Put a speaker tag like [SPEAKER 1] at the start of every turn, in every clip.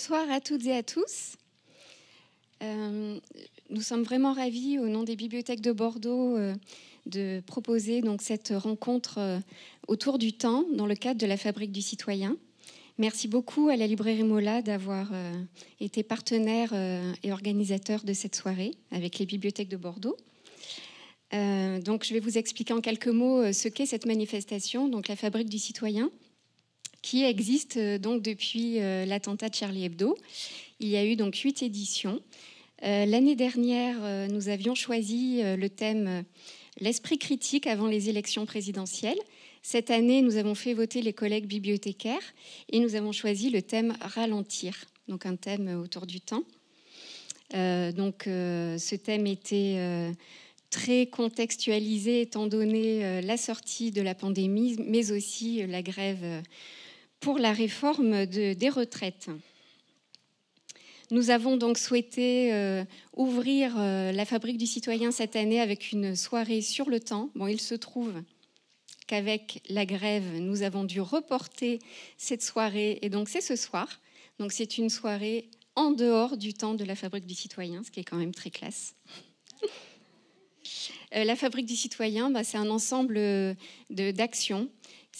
[SPEAKER 1] soir à toutes et à tous. Euh, nous sommes vraiment ravis, au nom des bibliothèques de Bordeaux, euh, de proposer donc cette rencontre euh, autour du temps dans le cadre de la Fabrique du Citoyen. Merci beaucoup à la librairie Mola d'avoir été partenaire et organisateur de cette soirée avec les bibliothèques de Bordeaux. donc, je vais vous expliquer en quelques mots ce qu'est cette manifestation, donc la Fabrique du Citoyen qui existe euh, donc depuis euh, l'attentat de Charlie Hebdo. Il y a eu donc huit éditions. Euh, l'année dernière, nous avions choisi le thème L'esprit critique avant les élections présidentielles. Cette année, nous avons fait voter les collègues bibliothécaires et nous avons choisi le thème Ralentir, donc un thème autour du temps. donc ce thème était très contextualisé étant donné la sortie de la pandémie, mais aussi la grève pour la réforme des retraites. Nous avons donc souhaité euh, ouvrir euh, la Fabrique du Citoyen cette année avec une soirée sur le temps. Bon, il se trouve qu'avec la grève, nous avons dû reporter cette soirée, et donc c'est ce soir. Donc c'est une soirée en dehors du temps de la Fabrique du Citoyen, ce qui est quand même très classe. Euh, la Fabrique du Citoyen, bah, c'est un ensemble d'actions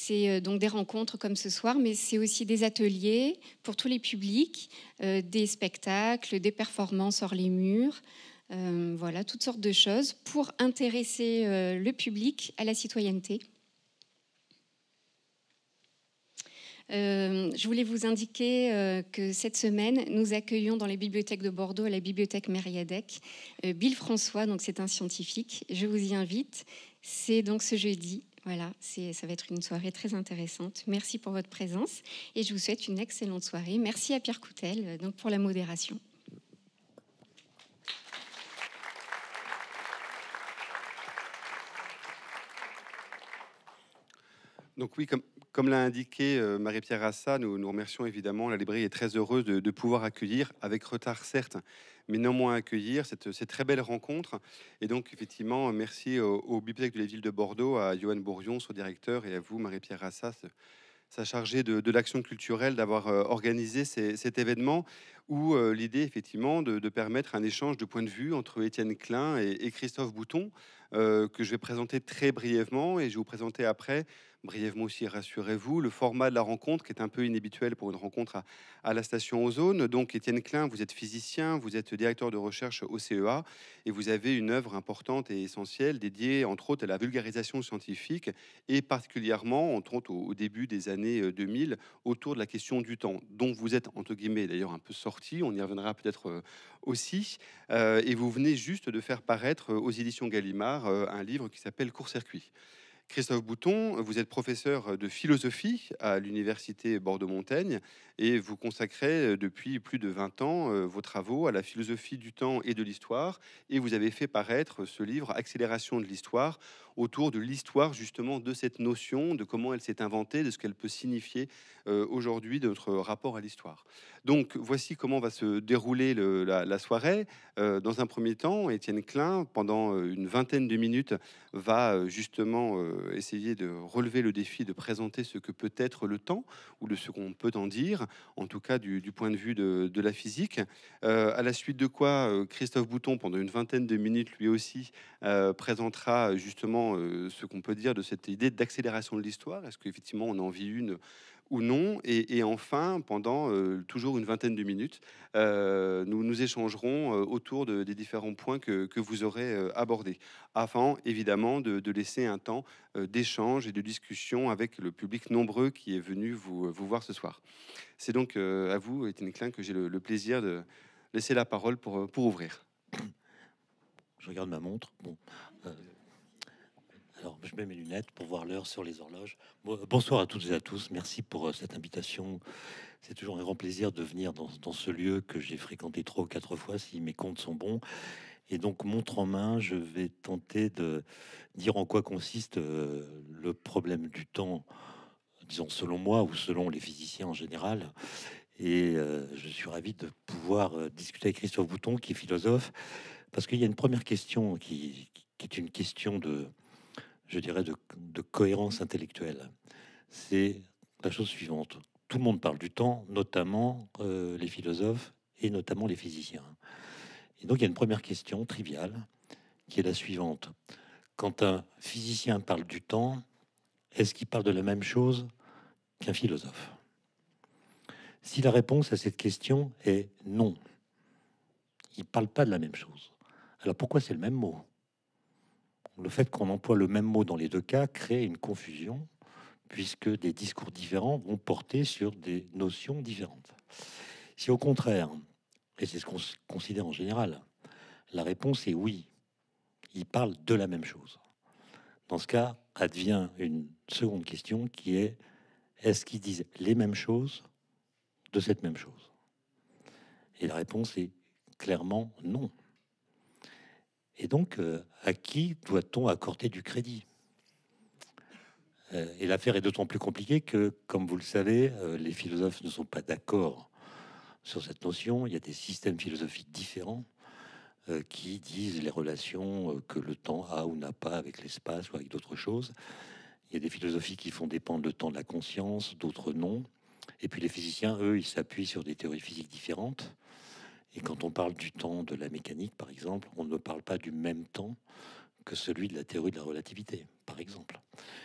[SPEAKER 1] c'est euh, donc des rencontres comme ce soir, mais c'est aussi des ateliers pour tous les publics, euh, des spectacles, des performances hors les murs, euh, voilà, toutes sortes de choses pour intéresser le public à la citoyenneté. je voulais vous indiquer que cette semaine, nous accueillons dans les bibliothèques de Bordeaux, à la bibliothèque Mériadec, Bill François, donc c'est un scientifique. Je vous y invite. C'est donc ce jeudi voilà, ça va être une soirée très intéressante. Merci pour votre présence et je vous souhaite une excellente soirée. Merci à Pierre Coutel euh, donc pour la modération.
[SPEAKER 2] Donc oui, comme, comme l'a indiqué euh, Marie-Pierre Rassa, nous nous remercions évidemment. La librairie est très heureuse de, pouvoir accueillir, avec retard certes, mais néanmoins accueillir cette, très belle rencontre. Et donc, effectivement, merci aux au bibliothèques de la ville de Bordeaux, à Johan Bourion, son directeur, et à vous, Marie-Pierre Rassa, sa chargée de, l'action culturelle, d'avoir euh, organisé cet événement où euh, l'idée, effectivement, de, permettre un échange de points de vue entre Étienne Klein et, Christophe Bouton, que je vais présenter très brièvement et je vais vous présenter après brièvement aussi, rassurez-vous, le format de la rencontre qui est un peu inhabituel pour une rencontre à, la station Ozone. Donc, Étienne Klein, vous êtes physicien, vous êtes directeur de recherche au CEA et vous avez une œuvre importante et essentielle dédiée, entre autres, à la vulgarisation scientifique et particulièrement, entre autres, au, début des années 2000, euh, autour de la question du temps, dont vous êtes, entre guillemets, d'ailleurs un peu sorti. On y reviendra peut-être euh, aussi. Euh, et vous venez juste de faire paraître aux éditions Gallimard un livre qui s'appelle Court-circuit. Christophe Bouton, vous êtes professeur de philosophie à l'Université Bordeaux-Montaigne et vous consacrez euh, depuis plus de 20 ans euh, vos travaux à la philosophie du temps et de l'histoire. Et vous avez fait paraître ce livre Accélération de l'histoire autour de l'histoire justement de cette notion, de comment elle s'est inventée, de ce qu'elle peut signifier euh, aujourd'hui de notre rapport à l'histoire. Donc voici comment va se dérouler la, soirée. Euh, dans un premier temps, Étienne Klein, pendant euh, une vingtaine de minutes, va justement essayer de relever le défi de présenter ce que peut être le temps ou de ce qu'on peut en dire, en tout cas du, point de vue de, de la physique. à la suite de quoi, Christophe Bouton, pendant une vingtaine de minutes, lui aussi, présentera justement euh, ce qu'on peut dire de cette idée d'accélération de l'histoire. Est-ce qu'effectivement on en vit une ou non et, enfin, pendant euh, toujours une vingtaine de minutes, euh, nous nous échangerons autour des différents points que, vous aurez abordés, afin évidemment de, laisser un temps d'échange et de discussion avec le public nombreux qui est venu vous, voir ce soir. C'est donc à vous, Étienne Klein, que j'ai le, plaisir de laisser la parole
[SPEAKER 3] pour, pour ouvrir. Je regarde ma montre. Bon. Alors, je mets mes lunettes pour voir l'heure sur les horloges. Euh, bonsoir à toutes et à tous. Merci pour euh, cette invitation. C'est toujours un grand plaisir de venir dans, ce lieu que j'ai fréquenté trois ou quatre fois, si mes comptes sont bons. Et donc, montre en main, je vais tenter de dire en quoi consiste euh, le problème du temps, disons selon moi ou selon les physiciens en général. Et je suis ravi de pouvoir discuter avec Christophe Bouton, qui est philosophe, parce qu'il y a une première question qui est une question de, je dirais, de, cohérence intellectuelle. C'est la chose suivante. Tout le monde parle du temps, notamment euh, les philosophes et notamment les physiciens. Et donc il y a une première question triviale qui est la suivante. Quand un physicien parle du temps, est-ce qu'il parle de la même chose qu'un philosophe Si la réponse à cette question est non, il ne parle pas de la même chose. Alors pourquoi c'est le même mot le fait qu'on emploie le même mot dans les deux cas crée une confusion, puisque des discours différents vont porter sur des notions différentes. Si au contraire, et c'est ce qu'on considère en général, la réponse est oui, ils parlent de la même chose. Dans ce cas, advient une seconde question qui est est-ce qu'ils disent les mêmes choses de cette même chose Et la réponse est clairement non. Et donc, euh, à qui doit-on accorder du crédit euh, Et l'affaire est d'autant plus compliquée que, comme vous le savez, euh, les philosophes ne sont pas d'accord sur cette notion. Il y a des systèmes philosophiques différents qui disent les relations que le temps a ou n'a pas avec l'espace ou avec d'autres choses. Il y a des philosophies qui font dépendre le temps de la conscience, d'autres non. Et puis les physiciens, eux, ils s'appuient sur des théories physiques différentes. Et quand on parle du temps de la mécanique, par exemple, on ne parle pas du même temps que celui de la théorie de la relativité, par exemple.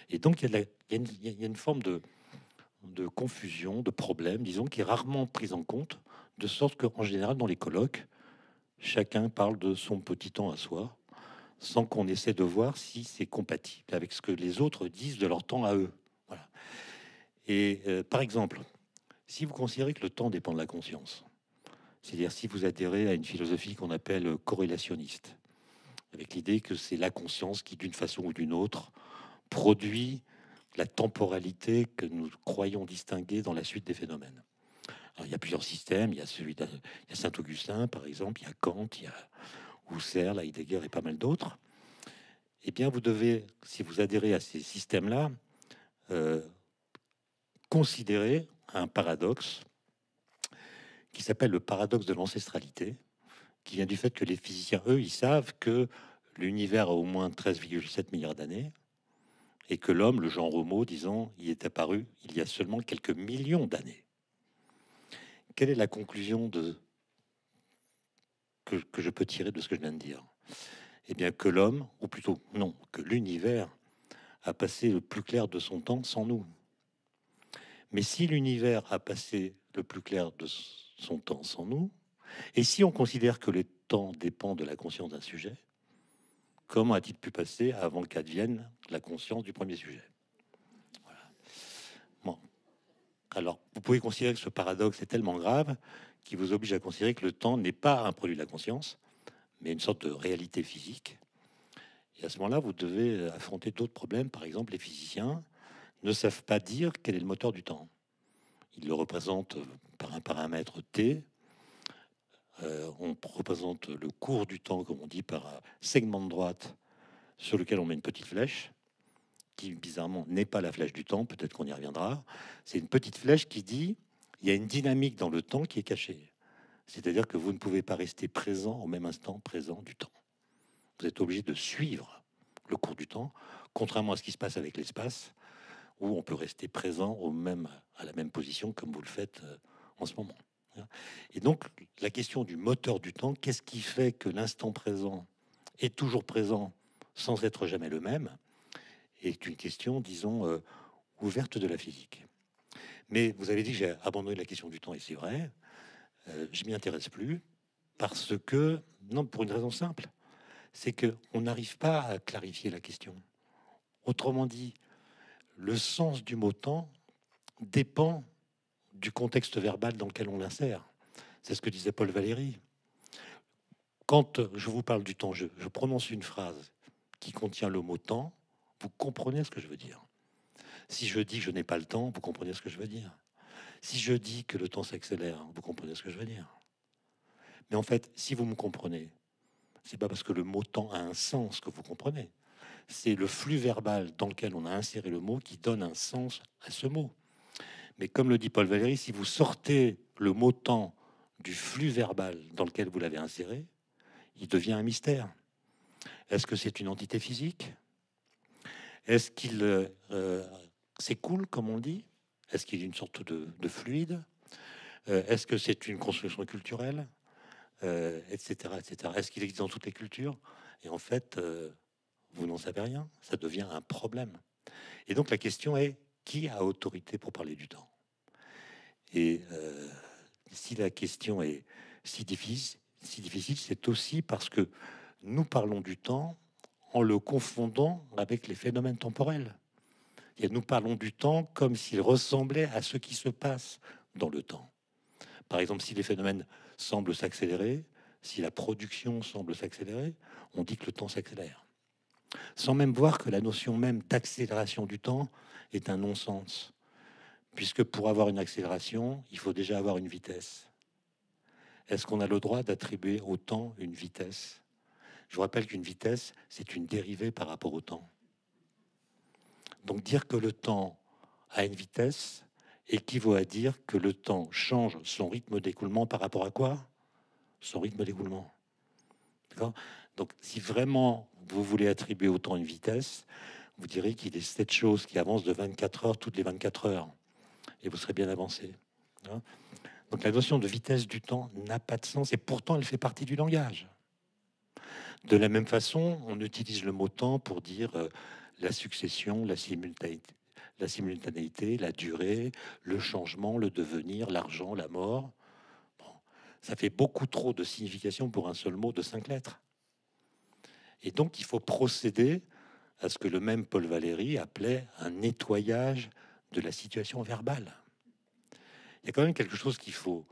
[SPEAKER 3] Et donc, il y, a une forme de, confusion, de problème, disons, qui est rarement prise en compte, de sorte qu'en général, dans les colloques, chacun parle de son petit temps à soi, sans qu'on essaie de voir si c'est compatible avec ce que les autres disent de leur temps à eux. Et euh, par exemple, si vous considérez que le temps dépend de la conscience, c'est-à-dire si vous adhérez à une philosophie qu'on appelle corrélationniste, avec l'idée que c'est la conscience qui, d'une façon ou d'une autre, produit la temporalité que nous croyons distinguer dans la suite des phénomènes. il y a plusieurs systèmes, il y a celui de Saint-Augustin, par exemple, il y a Kant, il y a Husserl, Heidegger et pas mal d'autres. Eh bien, vous devez, si vous adhérez à ces systèmes-là, euh, considérer un paradoxe qui s'appelle le paradoxe de l'ancestralité, qui vient du fait que les physiciens, eux, ils savent que l'univers a au moins 13,7 milliards d'années, et que l'homme, le genre homo, disons, y est apparu il y a seulement quelques millions d'années. Quelle est la conclusion de... que, je peux tirer de ce que je viens de dire Eh bien que l'homme, ou plutôt non, que l'univers a passé le plus clair de son temps sans nous. Mais si l'univers a passé le plus clair de son son temps sans nous, et si on considère que le temps dépend de la conscience d'un sujet, comment a-t-il pu passer avant qu'advienne la conscience du premier sujet bon. Alors, vous pouvez considérer que ce paradoxe est tellement grave qu'il vous oblige à considérer que le temps n'est pas un produit de la conscience, mais une sorte de réalité physique. Et à ce moment-là, vous devez affronter d'autres problèmes. Par exemple, les physiciens ne savent pas dire quel est le moteur du temps. Il le représente euh, par un paramètre T. Euh, on représente le cours du temps, comme on dit, par un segment de droite sur lequel on met une petite flèche, qui bizarrement n'est pas la flèche du temps, peut-être qu'on y reviendra. C'est une petite flèche qui dit il y a une dynamique dans le temps qui est cachée. C'est-à-dire que vous ne pouvez pas rester présent au même instant présent du temps. Vous êtes obligé de suivre le cours du temps, contrairement à ce qui se passe avec l'espace, où on peut rester présent au même, à la même position comme vous le faites euh, en ce moment. Et donc, la question du moteur du temps, qu'est-ce qui fait que l'instant présent est toujours présent sans être jamais le même, est une question, disons, euh, ouverte de la physique. Mais vous avez dit que j'ai abandonné la question du temps, et c'est vrai, euh, je m'y intéresse plus, parce que, non, pour une raison simple, c'est qu'on n'arrive pas à clarifier la question. Autrement dit, le sens du mot temps dépend du contexte verbal dans lequel on l'insère. C'est ce que disait Paul Valéry. Quand je vous parle du temps je prononce une phrase qui contient le mot temps, vous comprenez ce que je veux dire. Si je dis que je n'ai pas le temps, vous comprenez ce que je veux dire. Si je dis que le temps s'accélère, vous comprenez ce que je veux dire. Mais en fait, si vous me comprenez, ce n'est pas parce que le mot temps a un sens que vous comprenez c'est le flux verbal dans lequel on a inséré le mot qui donne un sens à ce mot. Mais comme le dit Paul Valéry, si vous sortez le mot temps du flux verbal dans lequel vous l'avez inséré, il devient un mystère. Est-ce que c'est une entité physique Est-ce qu'il euh, euh, s'écoule, comme on dit Est-ce qu'il est une sorte de, fluide euh, Est-ce que c'est une construction culturelle Etc. etc. Est-ce qu'il existe dans toutes les cultures Et en fait, vous n'en savez rien, ça devient un problème. Et donc la question est, qui a autorité pour parler du temps Et euh, si la question est si difficile, si difficile, c'est aussi parce que nous parlons du temps en le confondant avec les phénomènes temporels. Et nous parlons du temps comme s'il ressemblait à ce qui se passe dans le temps. Par exemple, si les phénomènes semblent s'accélérer, si la production semble s'accélérer, on dit que le temps s'accélère sans même voir que la notion même d'accélération du temps est un non-sens, puisque pour avoir une accélération, il faut déjà avoir une vitesse. Est-ce qu'on a le droit d'attribuer au temps une vitesse Je vous rappelle qu'une vitesse, c'est une dérivée par rapport au temps. Donc dire que le temps a une vitesse équivaut à dire que le temps change son rythme d'écoulement par rapport à quoi Son rythme d'écoulement. D'accord donc si vraiment vous voulez attribuer autant une vitesse, vous direz qu'il est cette chose qui avance de 24 heures toutes les 24 heures. Et vous serez bien avancé. Hein. Donc la notion de vitesse du temps n'a pas de sens et pourtant elle fait partie du langage. De la même façon, on utilise le mot temps pour dire euh, la succession, la simultanéité, la simultanéité, la durée, le changement, le devenir, l'argent, la mort. ça fait beaucoup trop de signification pour un seul mot de cinq lettres. Et donc, il faut procéder à ce que le même Paul Valéry appelait un nettoyage de la situation verbale. Il y a quand même quelque chose qu'il faut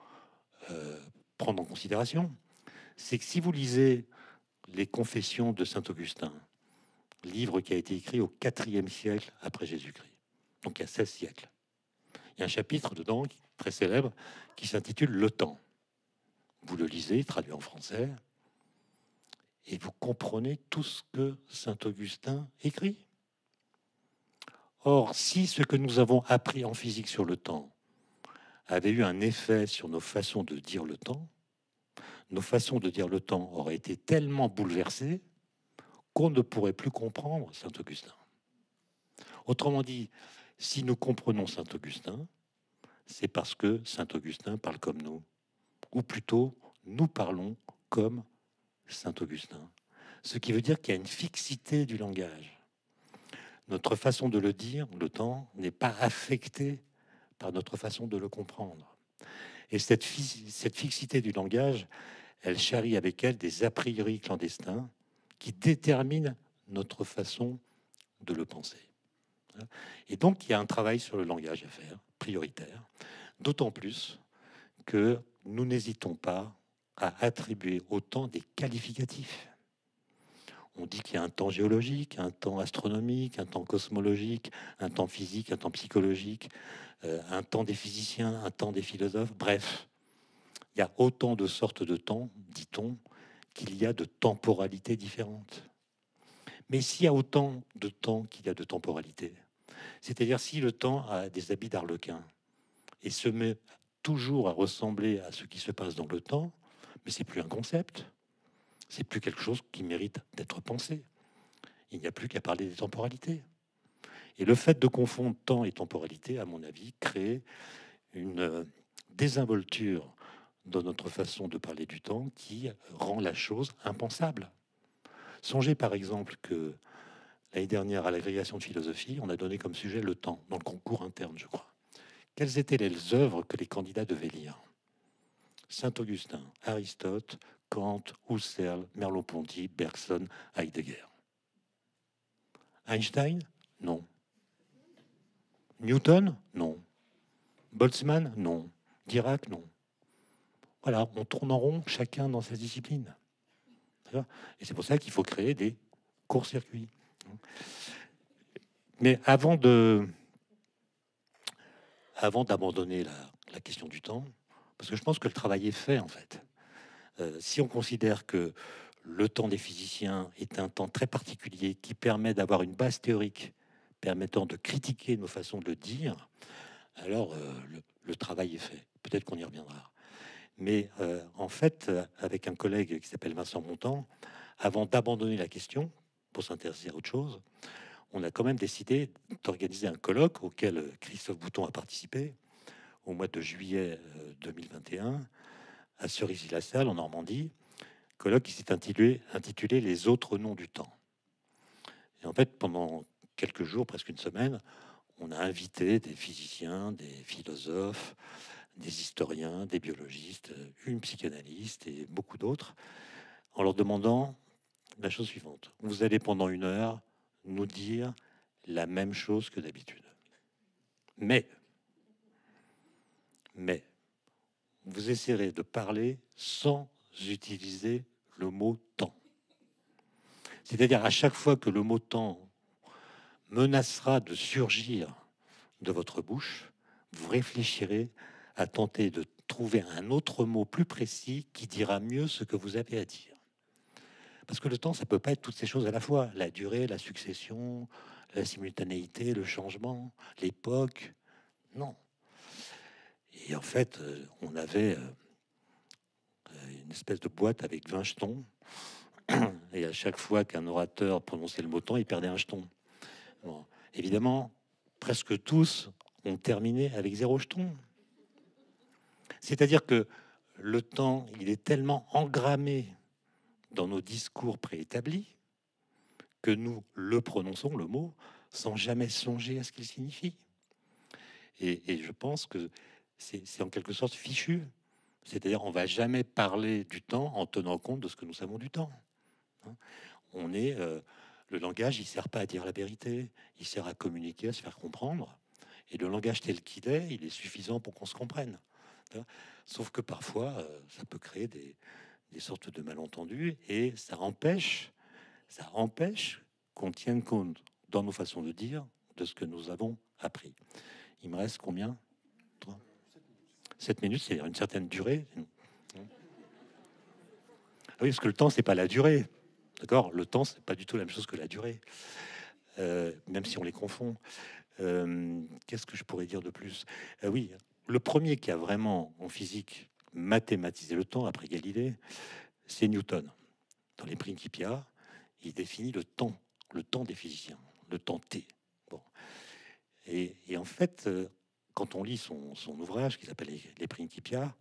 [SPEAKER 3] euh, prendre en considération, c'est que si vous lisez les Confessions de Saint Augustin, livre qui a été écrit au IVe siècle après Jésus-Christ, donc il y a 16 siècles, il y a un chapitre dedans très célèbre qui s'intitule Le temps. Vous le lisez, traduit en français, et vous comprenez tout ce que Saint Augustin écrit. Or, si ce que nous avons appris en physique sur le temps avait eu un effet sur nos façons de dire le temps, nos façons de dire le temps auraient été tellement bouleversées qu'on ne pourrait plus comprendre Saint Augustin. Autrement dit, si nous comprenons Saint Augustin, c'est parce que Saint Augustin parle comme nous, ou plutôt nous parlons comme Saint Augustin. Ce qui veut dire qu'il y a une fixité du langage. Notre façon de le dire, le temps, n'est pas affectée par notre façon de le comprendre. Et cette, cette fixité du langage, elle charrie avec elle des a priori clandestins qui déterminent notre façon de le penser. Et donc, il y a un travail sur le langage à faire, prioritaire, d'autant plus que nous n'hésitons pas à attribuer au temps des qualificatifs. On dit qu'il y a un temps géologique, un temps astronomique, un temps cosmologique, un temps physique, un temps psychologique, euh, un temps des physiciens, un temps des philosophes. Bref, il y a autant de sortes de temps, dit-on, qu'il y a de temporalités différentes. Mais s'il y a autant de temps qu'il y a de temporalités, c'est-à-dire si le temps a des habits d'arlequin et se met toujours à ressembler à ce qui se passe dans le temps, mais c'est plus un concept. C'est plus quelque chose qui mérite d'être pensé. Il n'y a plus qu'à parler des temporalités. Et le fait de confondre temps et temporalité, à mon avis, crée une euh, désinvolture dans notre façon de parler du temps qui rend la chose impensable. Songez par exemple que l'année dernière, à l'agrégation de philosophie, on a donné comme sujet le temps, dans le concours interne, je crois. Quelles étaient les œuvres que les candidats devaient lire Saint-Augustin, Aristote, Kant, Husserl, Merleau-Ponty, Bergson, Heidegger. Einstein Non. Newton Non. Boltzmann Non. Dirac Non. Voilà, on tourne en rond chacun dans sa discipline. Et c'est pour ça qu'il faut créer des courts-circuits. Mais avant de, avant d'abandonner la, question du temps, parce que je pense que le travail est fait, en fait. Euh, si on considère que le temps des physiciens est un temps très particulier qui permet d'avoir une base théorique permettant de critiquer nos façons de le dire, alors euh, le, travail est fait. Peut-être qu'on y reviendra. Mais euh, en fait, avec un collègue qui s'appelle Vincent Montant, avant d'abandonner la question pour s'intéresser à autre chose, on a quand même décidé d'organiser un colloque auquel Christophe Bouton a participé, au mois de juillet 2021 euh, à Cerisy-la-Salle, en Normandie, colloque qui s'est intitulé, intitulé Les autres noms du temps. Et en fait, pendant quelques jours, presque une semaine, on a invité des physiciens, des philosophes, des historiens, des biologistes, une psychanalyste et beaucoup d'autres, en leur demandant la chose suivante. Vous allez pendant une heure nous dire la même chose que d'habitude. Mais mais vous essayerez de parler sans utiliser le mot temps. C'est-à-dire à chaque fois que le mot temps menacera de surgir de votre bouche, vous réfléchirez à tenter de trouver un autre mot plus précis qui dira mieux ce que vous avez à dire. Parce que le temps, ça ne peut pas être toutes ces choses à la fois. La durée, la succession, la simultanéité, le changement, l'époque. Non. Et en fait, euh, on avait euh, une espèce de boîte avec 20 jetons. Et à chaque fois qu'un orateur prononçait le mot temps, il perdait un jeton. Évidemment, presque tous ont terminé avec zéro jeton. C'est-à-dire que le temps, il est tellement engrammé dans nos discours préétablis que nous le prononçons, le mot, sans jamais songer à ce qu'il signifie. Et, et je pense que c'est en quelque sorte fichu. C'est-à-dire, on va jamais parler du temps en tenant compte de ce que nous savons du temps. Hein. On est euh, le langage, il sert pas à dire la vérité, il sert à communiquer, à se faire comprendre. Et le langage tel qu'il est, il est suffisant pour qu'on se comprenne. Hein. Sauf que parfois, euh, ça peut créer des, sortes de malentendus et ça empêche, ça empêche qu'on tienne compte dans nos façons de dire de ce que nous avons appris. Il me reste combien 7 minutes, c'est à une certaine durée. Ah oui, parce que le temps, c'est pas la durée. D'accord Le temps, c'est pas du tout la même chose que la durée. Euh, même si on les confond. Euh, qu'est-ce que je pourrais dire de plus euh, Oui, le premier qui a vraiment, en physique, mathématisé le temps après Galilée, c'est Newton. Dans les Principia, il définit le temps, le temps des physiciens, le temps T. Bon. Et, et en fait, quand on lit son, ouvrage qui s'appelle Les Principia,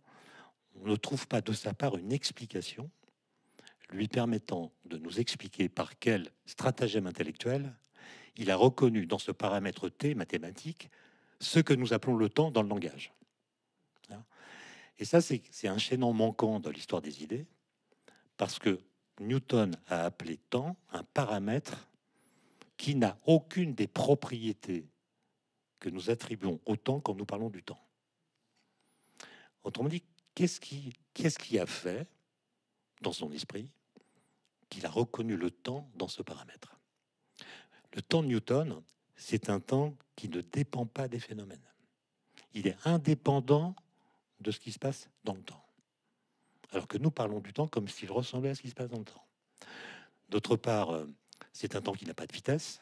[SPEAKER 3] on ne trouve pas de sa part une explication lui permettant de nous expliquer par quel stratagème intellectuel il a reconnu dans ce paramètre T mathématique ce que nous appelons le temps dans le langage. Et ça, c'est un chaînon manquant dans l'histoire des idées, parce que Newton a appelé temps un paramètre qui n'a aucune des propriétés que nous attribuons au temps quand nous parlons du temps. Autrement dit, qu'est-ce qui, qu'est-ce qui a fait dans son esprit qu'il a reconnu le temps dans ce paramètre Le temps de Newton, c'est un temps qui ne dépend pas des phénomènes. Il est indépendant de ce qui se passe dans le temps. Alors que nous parlons du temps comme s'il ressemblait à ce qui se passe dans le temps. D'autre part, euh, c'est un temps qui n'a pas de vitesse,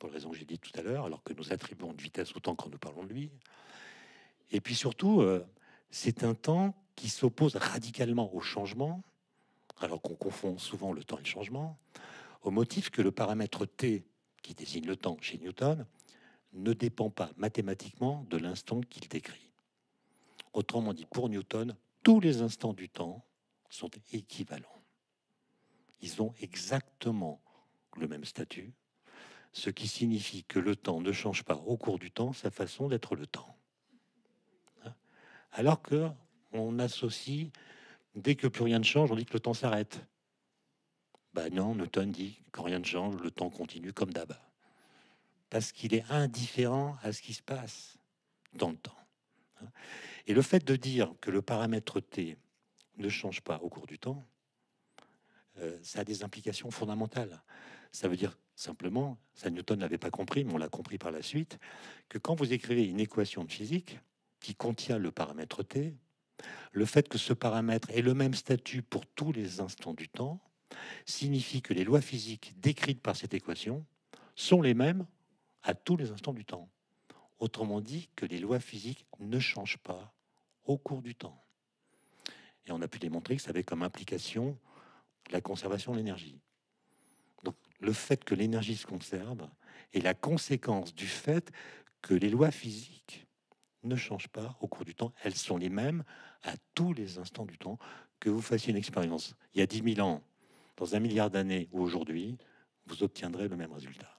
[SPEAKER 3] pour la raison que j'ai dit tout à l'heure, alors que nous attribuons de vitesse au temps quand nous parlons de lui. Et puis surtout, euh, c'est un temps qui s'oppose radicalement au changement, alors qu'on confond souvent le temps et le changement, au motif que le paramètre T, qui désigne le temps chez Newton, ne dépend pas mathématiquement de l'instant qu'il décrit. Autrement dit, pour Newton, tous les instants du temps sont équivalents. Ils ont exactement le même statut, ce qui signifie que le temps ne change pas au cours du temps sa façon d'être le temps. Hein? Alors que on associe, dès que plus rien ne change, on dit que le temps s'arrête. Ben non, Newton dit quand rien ne change, le temps continue comme d'hab. Parce qu'il est indifférent à ce qui se passe dans le temps. Hein? Et le fait de dire que le paramètre T ne change pas au cours du temps, euh, ça a des implications fondamentales. Ça veut dire Simplement, ça Newton n'avait pas compris, mais on l'a compris par la suite, que quand vous écrivez une équation de physique qui contient le paramètre t, le fait que ce paramètre ait le même statut pour tous les instants du temps signifie que les lois physiques décrites par cette équation sont les mêmes à tous les instants du temps. Autrement dit, que les lois physiques ne changent pas au cours du temps. Et on a pu démontrer que ça avait comme implication la conservation de l'énergie le fait que l'énergie se conserve est la conséquence du fait que les lois physiques ne changent pas au cours du temps. Elles sont les mêmes à tous les instants du temps. Que vous fassiez une expérience il y a 10 000 ans, dans un milliard d'années ou aujourd'hui, vous obtiendrez le même résultat.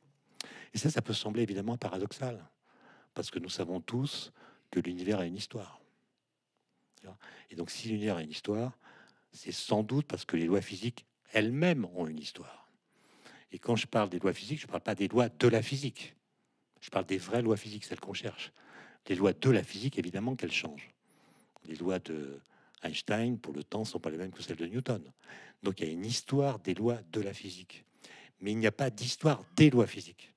[SPEAKER 3] Et ça, ça peut sembler évidemment paradoxal, parce que nous savons tous que l'univers a une histoire. Et donc si l'univers a une histoire, c'est sans doute parce que les lois physiques elles-mêmes ont une histoire. Et quand je parle des lois physiques, je ne parle pas des lois de la physique. Je parle des vraies lois physiques, celles qu'on cherche. Les lois de la physique, évidemment qu'elles changent. Les lois de Einstein, pour le temps, ne sont pas les mêmes que celles de Newton. Donc il y a une histoire des lois de la physique. Mais il n'y a pas d'histoire des lois physiques.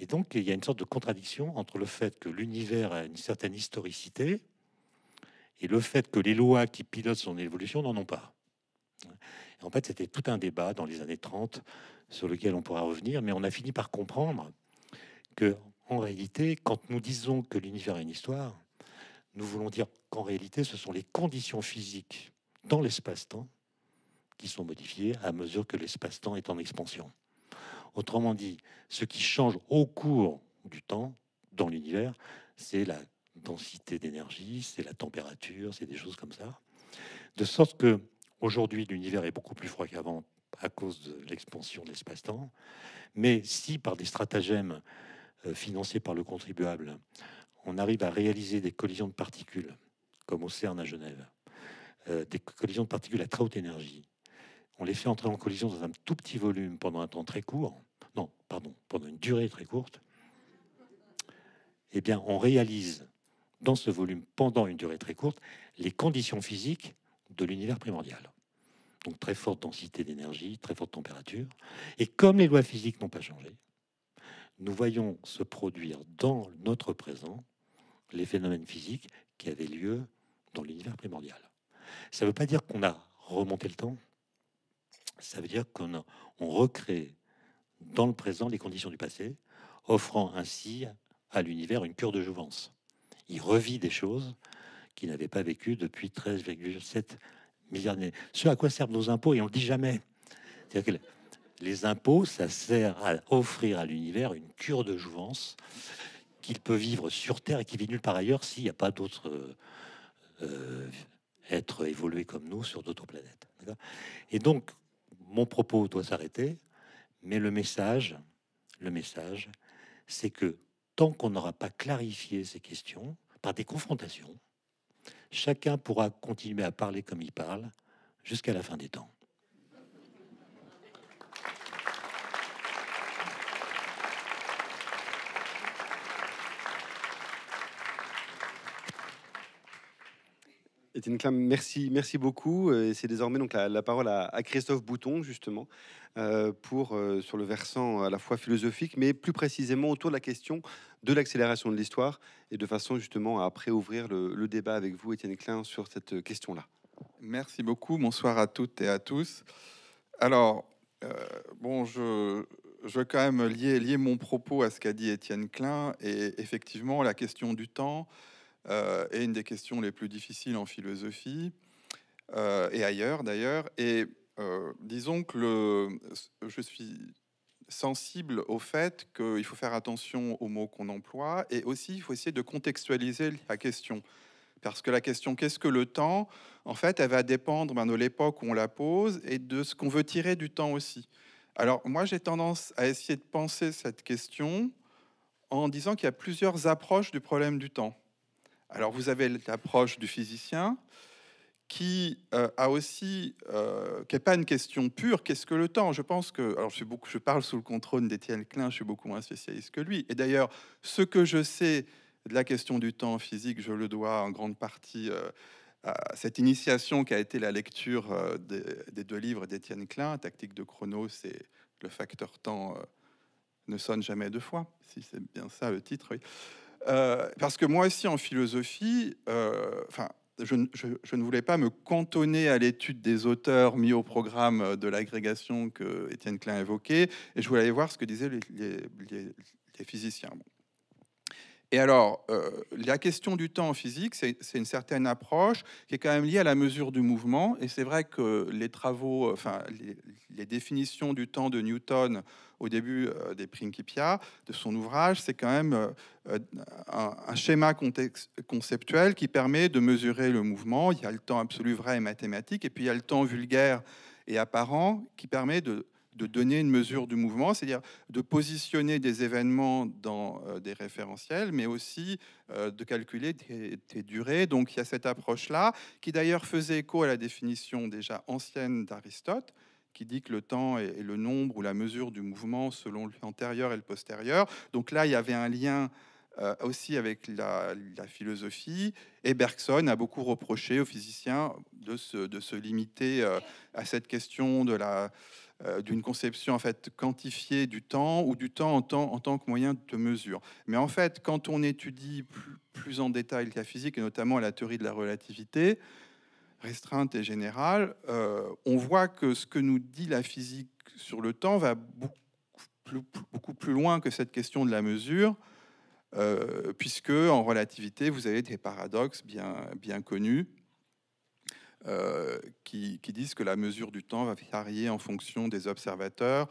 [SPEAKER 3] Et donc il y a une sorte de contradiction entre le fait que l'univers a une certaine historicité et le fait que les lois qui pilotent son évolution n'en ont pas en fait, c'était tout un débat dans les années 30 sur lequel on pourra revenir, mais on a fini par comprendre que, en réalité, quand nous disons que l'univers a une histoire, nous voulons dire qu'en réalité, ce sont les conditions physiques dans l'espace-temps qui sont modifiées à mesure que l'espace-temps est en expansion. Autrement dit, ce qui change au cours du temps dans l'univers, c'est la densité d'énergie, c'est la température, c'est des choses comme ça. De sorte que Aujourd'hui, l'univers est beaucoup plus froid qu'avant à cause de l'expansion de l'espace-temps. Mais si par des stratagèmes euh, financés par le contribuable, on arrive à réaliser des collisions de particules, comme au CERN à Genève, euh, des collisions de particules à très haute énergie, on les fait entrer en collision dans un tout petit volume pendant un temps très court, non, pardon, pendant une durée très courte, eh bien, on réalise dans ce volume, pendant une durée très courte, les conditions physiques de l'univers primordial. Donc très forte densité d'énergie, très forte température. Et comme les lois physiques n'ont pas changé, nous voyons se produire dans notre présent les phénomènes physiques qui avaient lieu dans l'univers primordial. Ça ne veut pas dire qu'on a remonté le temps, ça veut dire qu'on recrée dans le présent les conditions du passé, offrant ainsi à l'univers une cure de jouvence. Il revit des choses qui n'avaient pas vécu depuis 13,7 milliards d'années. Ce à quoi servent nos impôts, et on ne le dit jamais. les impôts, ça sert à offrir à l'univers une cure de jouvence qu'il peut vivre sur Terre et qui vit nulle part ailleurs s'il n'y a pas d'autres euh, euh, êtres évolués comme nous sur d'autres planètes. Et donc, mon propos doit s'arrêter, mais le message, le message, c'est que tant qu'on n'aura pas clarifié ces questions par des confrontations, chacun pourra continuer à parler comme il parle jusqu'à la fin des temps.
[SPEAKER 2] Étienne Klein, merci, merci beaucoup. Euh, c'est désormais donc la, parole à, Christophe Bouton, justement, euh, pour, euh, sur le versant à la fois philosophique, mais plus précisément autour de la question de l'accélération de l'histoire, et de façon justement à après ouvrir le,
[SPEAKER 4] débat avec vous, Étienne Klein, sur cette question-là. Merci beaucoup. Bonsoir à toutes et à tous. Alors, bon, je, veux quand même lier, lier mon propos à ce qu'a dit Étienne Klein, et effectivement, la question du temps est euh, une des questions les plus difficiles en philosophie euh, et ailleurs d'ailleurs. Et euh, disons que je suis sensible au fait qu'il faut faire attention aux mots qu'on emploie et aussi il faut essayer de contextualiser la question. Parce que la question qu'est-ce que le temps, en fait, elle va dépendre ben, de l'époque où on la pose et de ce qu'on veut tirer du temps aussi. Alors moi j'ai tendance à essayer de penser cette question en disant qu'il y a plusieurs approches du problème du temps. Alors vous avez l'approche du physicien qui euh, a aussi, n'est euh, pas une question pure, qu'est-ce que le temps Je pense que, alors je, suis beaucoup, je parle sous le contrôle d'Étienne Klein, je suis beaucoup moins spécialiste que lui. Et d'ailleurs, ce que je sais de la question du temps physique, je le dois en grande partie euh, à cette initiation qui a été la lecture des, deux livres d'Étienne Klein, Tactique de chrono », c'est « Le facteur temps ne sonne jamais deux fois, si c'est bien ça le titre. Oui euh, parce que moi aussi, en philosophie, euh, enfin, je, ne voulais pas me cantonner à l'étude des auteurs mis au programme de l'agrégation que Étienne Klein évoquait, et je voulais aller voir ce que disaient les, physiciens. Et alors, euh, la question du temps en physique, c'est une certaine approche qui est quand même liée à la mesure du mouvement. Et c'est vrai que les travaux, euh, enfin, les, définitions du temps de Newton au début euh, des Principia, de son ouvrage, c'est quand même un, schéma conceptuel qui permet de mesurer le mouvement. Il y a le temps absolu vrai et mathématique, et puis il y a le temps vulgaire et apparent qui permet de de donner une mesure du mouvement, c'est-à-dire de positionner des événements dans euh, des référentiels, mais aussi euh, de calculer des, durées. Donc il y a cette approche-là, qui d'ailleurs faisait écho à la définition déjà ancienne d'Aristote, qui dit que le temps est, le nombre ou la mesure du mouvement selon l'antérieur et le postérieur. Donc là, il y avait un lien euh, aussi avec la, philosophie. Et Bergson a beaucoup reproché aux physiciens de se, de se limiter à cette question de la euh, d'une conception en fait quantifiée du temps ou du temps en, tant que moyen de mesure. Mais en fait, quand on étudie plus, en détail la physique et notamment la théorie de la relativité restreinte et générale, euh, on voit que ce que nous dit la physique sur le temps va beaucoup plus, loin que cette question de la mesure. Euh, puisque en relativité, vous avez des paradoxes bien, bien connus, euh, qui, disent que la mesure du temps va varier en fonction des observateurs.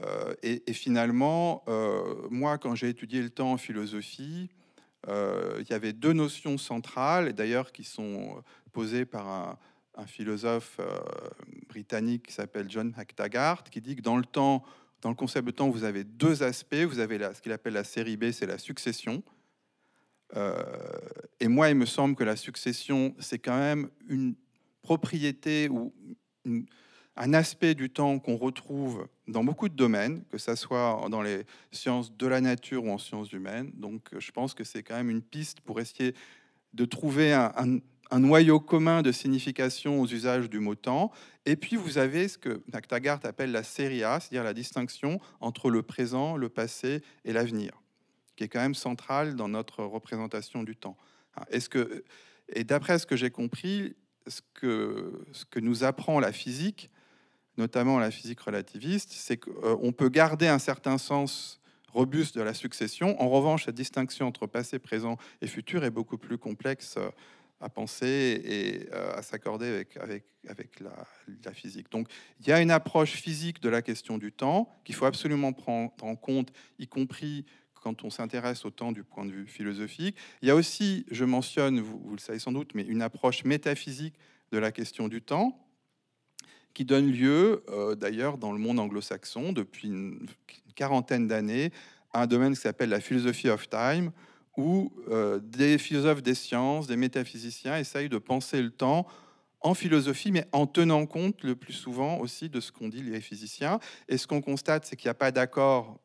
[SPEAKER 4] Euh, et, finalement, euh, moi, quand j'ai étudié le temps en philosophie, il y avait deux notions centrales, et d'ailleurs qui sont posées par un, philosophe britannique qui s'appelle John McTaggart, qui dit que dans le temps, dans le concept de temps, vous avez deux aspects. Vous avez ce qu'il appelle la série B, c'est la succession. et moi, il me semble que la succession, c'est quand même une propriété ou un aspect du temps qu'on retrouve dans beaucoup de domaines, que ce soit dans les sciences de la nature ou en sciences humaines. Donc euh, je pense que c'est quand même une piste pour essayer de trouver un, noyau commun de signification aux usages du mot temps. Et puis vous avez ce que MacTaggart appelle la série A, c'est-à-dire la distinction entre le présent, le passé et l'avenir, qui est quand même centrale dans notre représentation du temps. Hein, est-ce que, et d'après ce que j'ai compris, ce que, ce que nous apprend la physique, notamment la physique relativiste, c'est qu'on euh, peut garder un certain sens robuste de la succession. En revanche, la distinction entre passé, présent et futur est beaucoup plus complexe euh, à penser et euh, à s'accorder avec, avec, avec la, la, physique. Donc il y a une approche physique de la question du temps qu'il faut absolument prendre en compte, y compris quand on s'intéresse au temps du point de vue philosophique. Il y a aussi, je mentionne, vous, le savez sans doute, mais une approche métaphysique de la question du temps qui donne lieu, euh, d'ailleurs, dans le monde anglo-saxon, depuis une quarantaine d'années, à un domaine qui s'appelle la philosophy of time, où euh, des philosophes des sciences, des métaphysiciens essayent de penser le temps en philosophie, mais en tenant compte le plus souvent aussi de ce qu'on dit les physiciens. Et ce qu'on constate, c'est qu'il n'y a pas d'accord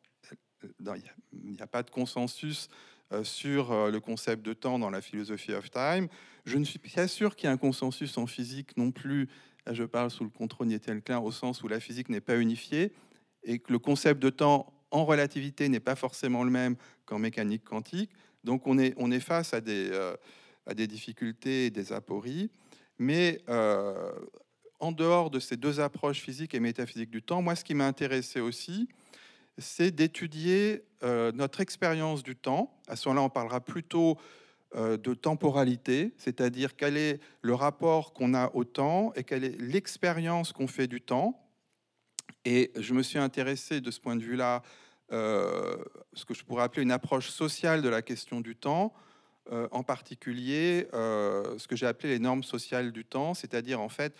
[SPEAKER 4] euh, il n'y a, pas de consensus euh, sur euh, le concept de temps dans la philosophie of time. Je ne suis pas sûr qu'il y ait un consensus en physique non plus. je parle sous le contrôle Nietzsche klein au sens où la physique n'est pas unifiée et que le concept de temps en relativité n'est pas forcément le même qu'en mécanique quantique. Donc on est, on est face à des, à des difficultés et des apories. Mais en dehors de ces deux approches physiques et métaphysiques du temps, moi, ce qui m'a intéressé aussi, c'est d'étudier euh, notre expérience du temps. À ce moment-là, on parlera plutôt euh, de temporalité, c'est-à-dire quel est le rapport qu'on a au temps et quelle est l'expérience qu'on fait du temps. Et je me suis intéressé de ce point de vue-là, euh, ce que je pourrais appeler une approche sociale de la question du temps, en particulier ce que j'ai appelé les normes sociales du temps, c'est-à-dire en fait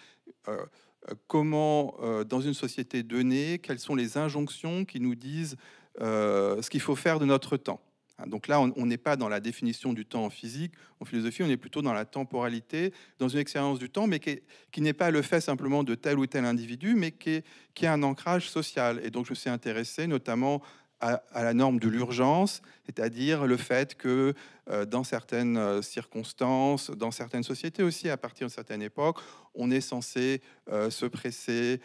[SPEAKER 4] euh, comment, euh, dans une société donnée, quelles sont les injonctions qui nous disent euh, ce qu'il faut faire de notre temps. Hein, donc là, on n'est pas dans la définition du temps en physique, en philosophie, on est plutôt dans la temporalité, dans une expérience du temps, mais qui, n'est pas le fait simplement de tel ou tel individu, mais qui, a un ancrage social. Et donc je suis intéressé notamment à, la norme de l'urgence, c'est-à-dire le fait que euh, dans certaines euh, circonstances, dans certaines sociétés aussi, à partir de certaines époques, on est censé euh, se presser,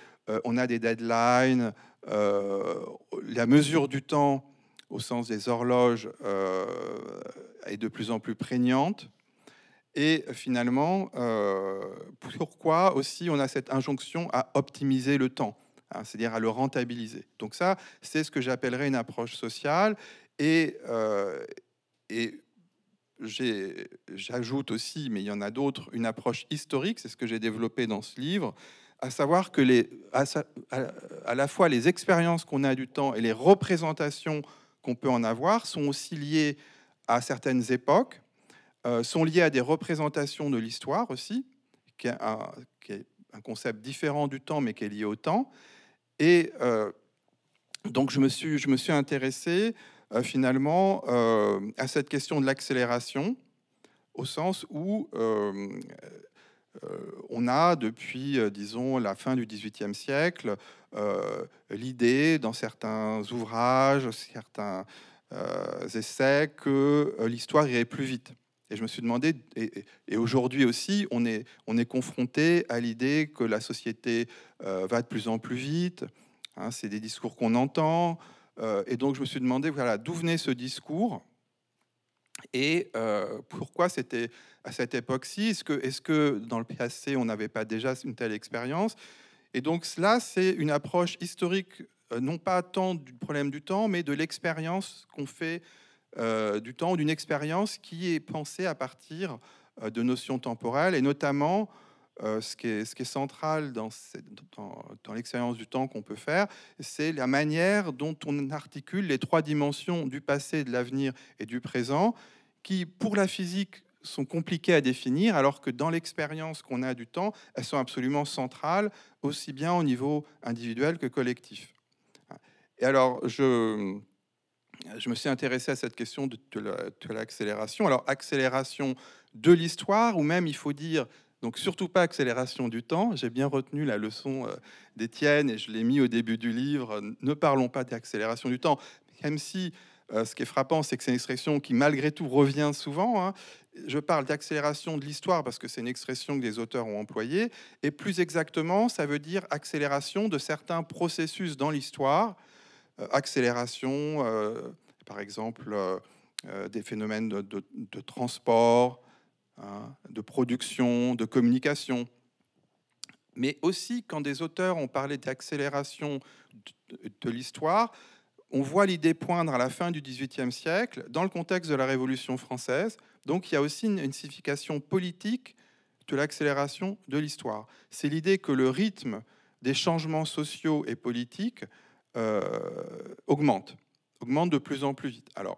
[SPEAKER 4] on a des deadlines, la mesure du temps au sens des horloges est de plus en plus prégnante. Et finalement, pourquoi aussi on a cette injonction à optimiser le temps Hein, c'est-à-dire à le rentabiliser. Donc ça, c'est ce que j'appellerais une approche sociale. Et, euh, j'ajoute aussi, mais il y en a d'autres, une approche historique, c'est ce que j'ai développé dans ce livre, à savoir que les, à, la fois les expériences qu'on a du temps et les représentations qu'on peut en avoir sont aussi liées à certaines époques, euh, sont liées à des représentations de l'histoire aussi, qui est un concept différent du temps, mais qui est lié au temps. Et euh, donc, je me suis, intéressé euh, finalement euh, à cette question de l'accélération, au sens où on a depuis, disons, la fin du XVIIIe siècle, l'idée dans certains ouvrages, certains essais, que l'histoire irait plus vite. Et je me suis demandé, et, aujourd'hui aussi, on est, on est confronté à l'idée que la société euh, va de plus en plus vite. Hein, c'est des discours qu'on entend. Euh, et donc, je me suis demandé, voilà, d'où venait ce discours et euh, pourquoi c'était à cette époque-ci Est-ce que, est que, dans le passé, on n'avait pas déjà une telle expérience Et donc, cela, c'est une approche historique, non pas tant du problème du temps, mais de l'expérience qu'on fait euh, du temps ou d'une expérience qui est pensée à partir euh, de notions temporelles, et notamment euh, ce, qui est, ce, qui est, central dans, dans l'expérience du temps qu'on peut faire, c'est la manière dont on articule les trois dimensions du passé, de l'avenir et du présent, qui, pour la physique, sont compliquées à définir, alors que dans l'expérience qu'on a du temps, elles sont absolument centrales, aussi bien au niveau individuel que collectif. Et alors, je, je me suis intéressé à cette question de, l'accélération. Alors, accélération de l'histoire, ou même, il faut dire, donc surtout pas accélération du temps. J'ai bien retenu la leçon euh, d'Étienne et je l'ai mis au début du livre. Ne parlons pas d'accélération du temps, même si euh, ce qui est frappant, c'est que c'est une expression qui malgré tout revient souvent. Hein. Je parle d'accélération de l'histoire parce que c'est une expression que les auteurs ont employée. Et plus exactement, ça veut dire accélération de certains processus dans l'histoire euh, accélération, euh, par exemple, euh, des phénomènes de, transport, hein, de production, de communication. Mais aussi, quand des auteurs ont parlé d'accélération de, l'histoire, on voit l'idée poindre à la fin du XVIIIe siècle, dans le contexte de la Révolution française. Donc il y a aussi une signification politique de l'accélération de l'histoire. C'est l'idée que le rythme des changements sociaux et politiques euh, augmente, augmente de plus en plus vite. Alors,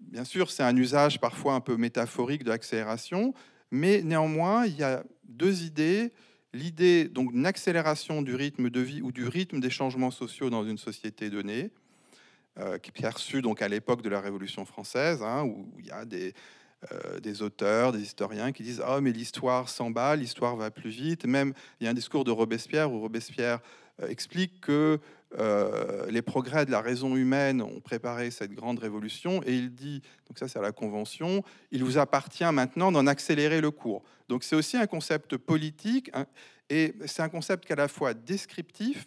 [SPEAKER 4] bien sûr, c'est un usage parfois un peu métaphorique de l'accélération, mais néanmoins, il y a deux idées. L'idée donc d'une accélération du rythme de vie ou du rythme des changements sociaux dans une société donnée, euh, qui est perçue donc à l'époque de la Révolution française, hein, où il y a euh, des, auteurs, des historiens qui disent ⁇ Ah mais l'histoire s'en bat, l'histoire va plus vite ⁇ Même il y a un discours de Robespierre où Robespierre explique que euh, les progrès de la raison humaine ont préparé cette grande révolution, et il dit, donc ça c'est à la Convention, il vous appartient maintenant d'en accélérer le cours. Donc c'est aussi un concept politique, hein, et c'est un concept qui est à la fois descriptif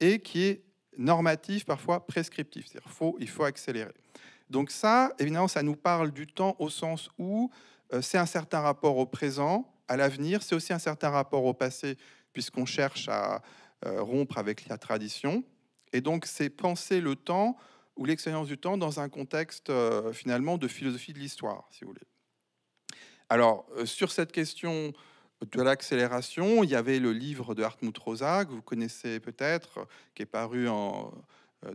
[SPEAKER 4] et qui est normatif, parfois prescriptif, c'est-à-dire il faut accélérer. Donc ça, évidemment, ça nous parle du temps au sens où euh, c'est un certain rapport au présent, à l'avenir, c'est aussi un certain rapport au passé, puisqu'on cherche à, euh, rompre avec la tradition. Et donc, c'est penser le temps ou l'expérience du temps dans un contexte euh, finalement de philosophie de l'histoire, si vous voulez. Alors, euh, sur cette question de l'accélération, il y avait le livre de Hartmut Rosa, que vous connaissez peut-être, qui est paru en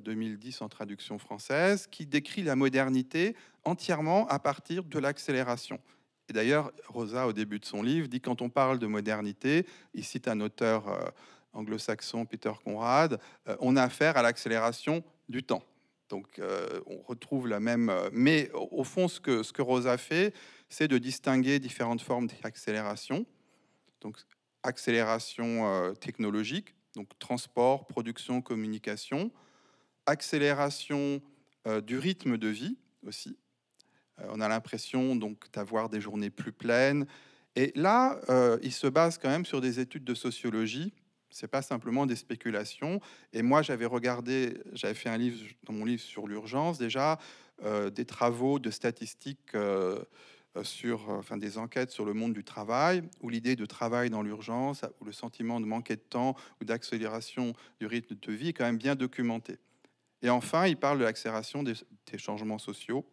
[SPEAKER 4] 2010 en traduction française, qui décrit la modernité entièrement à partir de l'accélération. Et d'ailleurs, Rosa, au début de son livre, dit quand on parle de modernité, il cite un auteur anglo-saxon Peter Conrad, euh, on a affaire à l'accélération du temps. Donc euh, on retrouve la même... Euh, mais au fond, ce que, ce que Rosa fait, c'est de distinguer différentes formes d'accélération. Donc accélération technologique, donc transport, production, communication. Accélération du rythme de vie aussi. on a l'impression donc d'avoir des journées plus pleines. Et là, il se base quand même sur des études de sociologie c'est pas simplement des spéculations. Et moi, j'avais regardé, j'avais fait un livre dans mon livre sur l'urgence déjà euh, des travaux de statistiques euh, euh, sur, enfin des enquêtes sur le monde du travail, où l'idée de travail dans l'urgence, ou le sentiment de manquer de temps ou d'accélération du rythme de vie est quand même bien documenté. Et enfin, il parle de l'accélération des, changements sociaux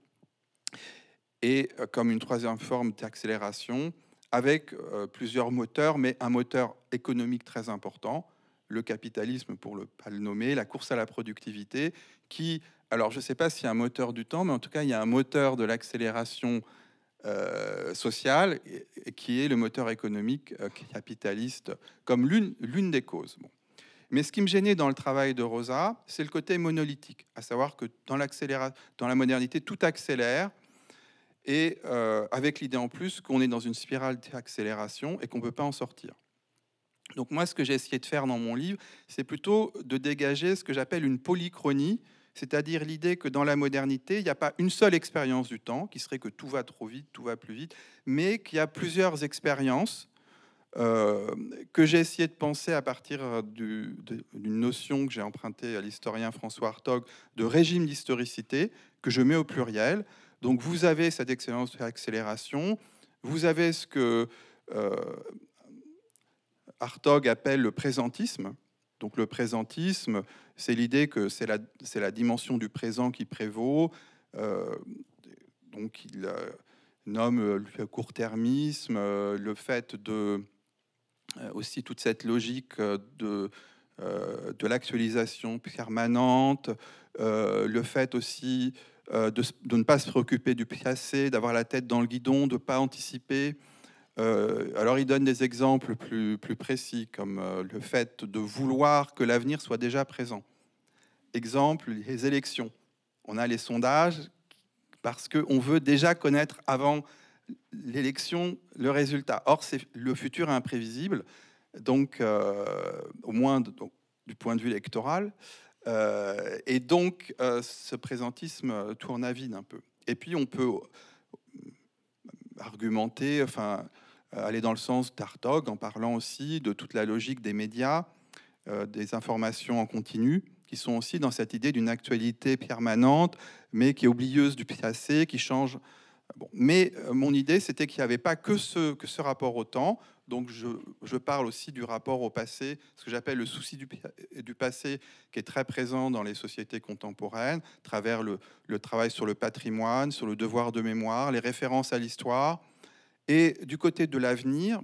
[SPEAKER 4] et comme une troisième forme d'accélération avec euh, plusieurs moteurs, mais un moteur économique très important, le capitalisme pour ne pas le nommer, la course à la productivité, qui, alors je ne sais pas s'il y a un moteur du temps, mais en tout cas il y a un moteur de l'accélération euh, sociale qui est le moteur économique euh, capitaliste comme l'une des causes. Mais ce qui me gênait dans le travail de Rosa, c'est le côté monolithique, à savoir que dans la modernité, tout accélère, et euh, avec l'idée en plus qu'on est dans une spirale d'accélération et qu'on ne peut pas en sortir. Donc moi, ce que j'ai essayé de faire dans mon livre, c'est plutôt de dégager ce que j'appelle une polychronie, c'est-à-dire l'idée que dans la modernité, il n'y a pas une seule expérience du temps, qui serait que tout va trop vite, tout va plus vite, mais qu'il y a plusieurs expériences euh, que j'ai essayé de penser à partir d'une notion que j'ai empruntée à l'historien François Hartog de régime d'historicité, que je mets au pluriel, donc vous avez cette excellence de vous avez ce que euh, artog appelle le présentisme. Donc le présentisme, c'est l'idée que c'est la, la, dimension du présent qui prévaut. Euh, donc il euh, nomme le court-termisme, le fait de aussi toute cette logique de, de l'actualisation permanente, le fait aussi euh, de, ne pas se préoccuper du passé, d'avoir la tête dans le guidon, de ne pas anticiper. Euh, alors il donne des exemples plus, précis, comme euh, le fait de vouloir que l'avenir soit déjà présent. Exemple, les élections. On a les sondages parce qu'on veut déjà connaître avant l'élection le résultat. Or, le futur est imprévisible, donc au moins du point de vue électoral. Euh, et donc, euh, ce présentisme tourne à vide un peu. Et puis, on peut euh, argumenter, enfin, aller dans le sens d'Artog en parlant aussi de toute la logique des médias, des informations en continu, qui sont aussi dans cette idée d'une actualité permanente, mais qui est oublieuse du passé, qui change mais euh, mon idée, c'était qu'il n'y avait pas que ce, rapport au temps. Donc je, parle aussi du rapport au passé, ce que j'appelle le souci euh, du, passé, qui est très présent dans les sociétés contemporaines, à travers le, le travail sur le patrimoine, sur le devoir de mémoire, les références à l'histoire. Et du côté de l'avenir,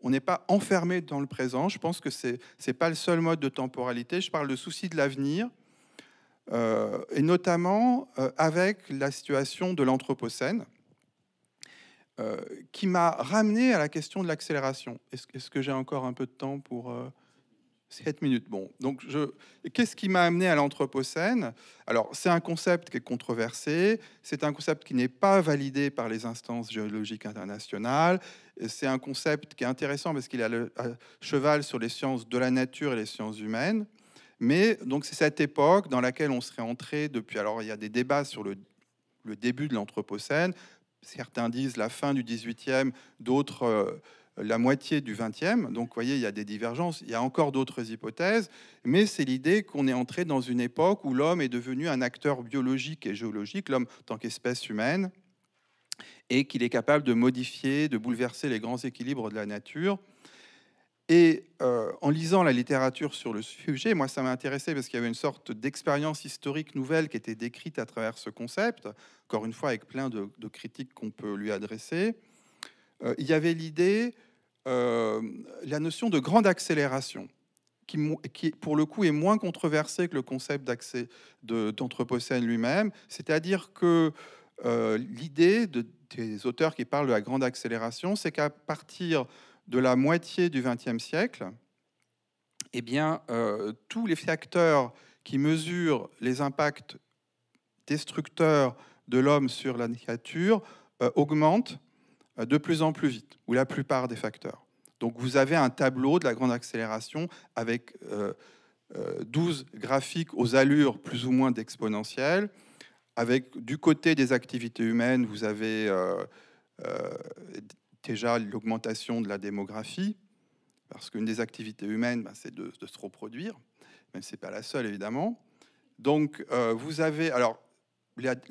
[SPEAKER 4] on n'est pas enfermé dans le présent. Je pense que ce n'est pas le seul mode de temporalité. Je parle de souci de l'avenir euh, et notamment euh, avec la situation de l'Anthropocène, euh, qui m'a ramené à la question de l'accélération. Est-ce que j'ai encore un peu de temps pour... 7 minutes. Bon, donc je... qu'est-ce qui m'a amené à l'Anthropocène Alors, c'est un concept qui est controversé, c'est un concept qui n'est pas validé par les instances géologiques internationales, c'est un concept qui est intéressant parce qu'il a le... cheval sur les sciences de la nature et les sciences humaines. Mais donc c'est cette époque dans laquelle on serait entré depuis. Alors il y a des débats sur le, début de l'Anthropocène. Certains disent la fin du 18e, d'autres euh, la moitié du 20e. Donc vous voyez, il y a des divergences. Il y a encore d'autres hypothèses. Mais c'est l'idée qu'on est entré dans une époque où l'homme est devenu un acteur biologique et géologique, l'homme en tant qu'espèce humaine, et qu'il est capable de modifier, de bouleverser les grands équilibres de la nature. Et euh, en lisant la littérature sur le sujet, moi, ça m'a intéressé parce qu'il y avait une sorte d'expérience historique nouvelle qui était décrite à travers ce concept, encore une fois avec plein de, critiques qu'on peut lui adresser. Euh, il y avait l'idée, euh, la notion de grande accélération, qui, qui, pour le coup est moins controversée que le concept d'Anthropocène lui-même, c'est-à-dire que l'idée de, des auteurs qui parlent de la grande accélération, c'est qu'à partir de la moitié du XXe siècle, eh bien, euh, tous les facteurs qui mesurent les impacts destructeurs de l'homme sur la nature euh, augmentent euh, de plus en plus vite, ou la plupart des facteurs. Donc vous avez un tableau de la grande accélération avec 12 graphiques aux allures plus ou moins d'exponentielles. Avec du côté des activités humaines, vous avez déjà l'augmentation de la démographie, parce qu'une des activités humaines, bah, c'est de, se reproduire, même si ce n'est pas la seule, évidemment. Donc, euh, vous avez... Alors,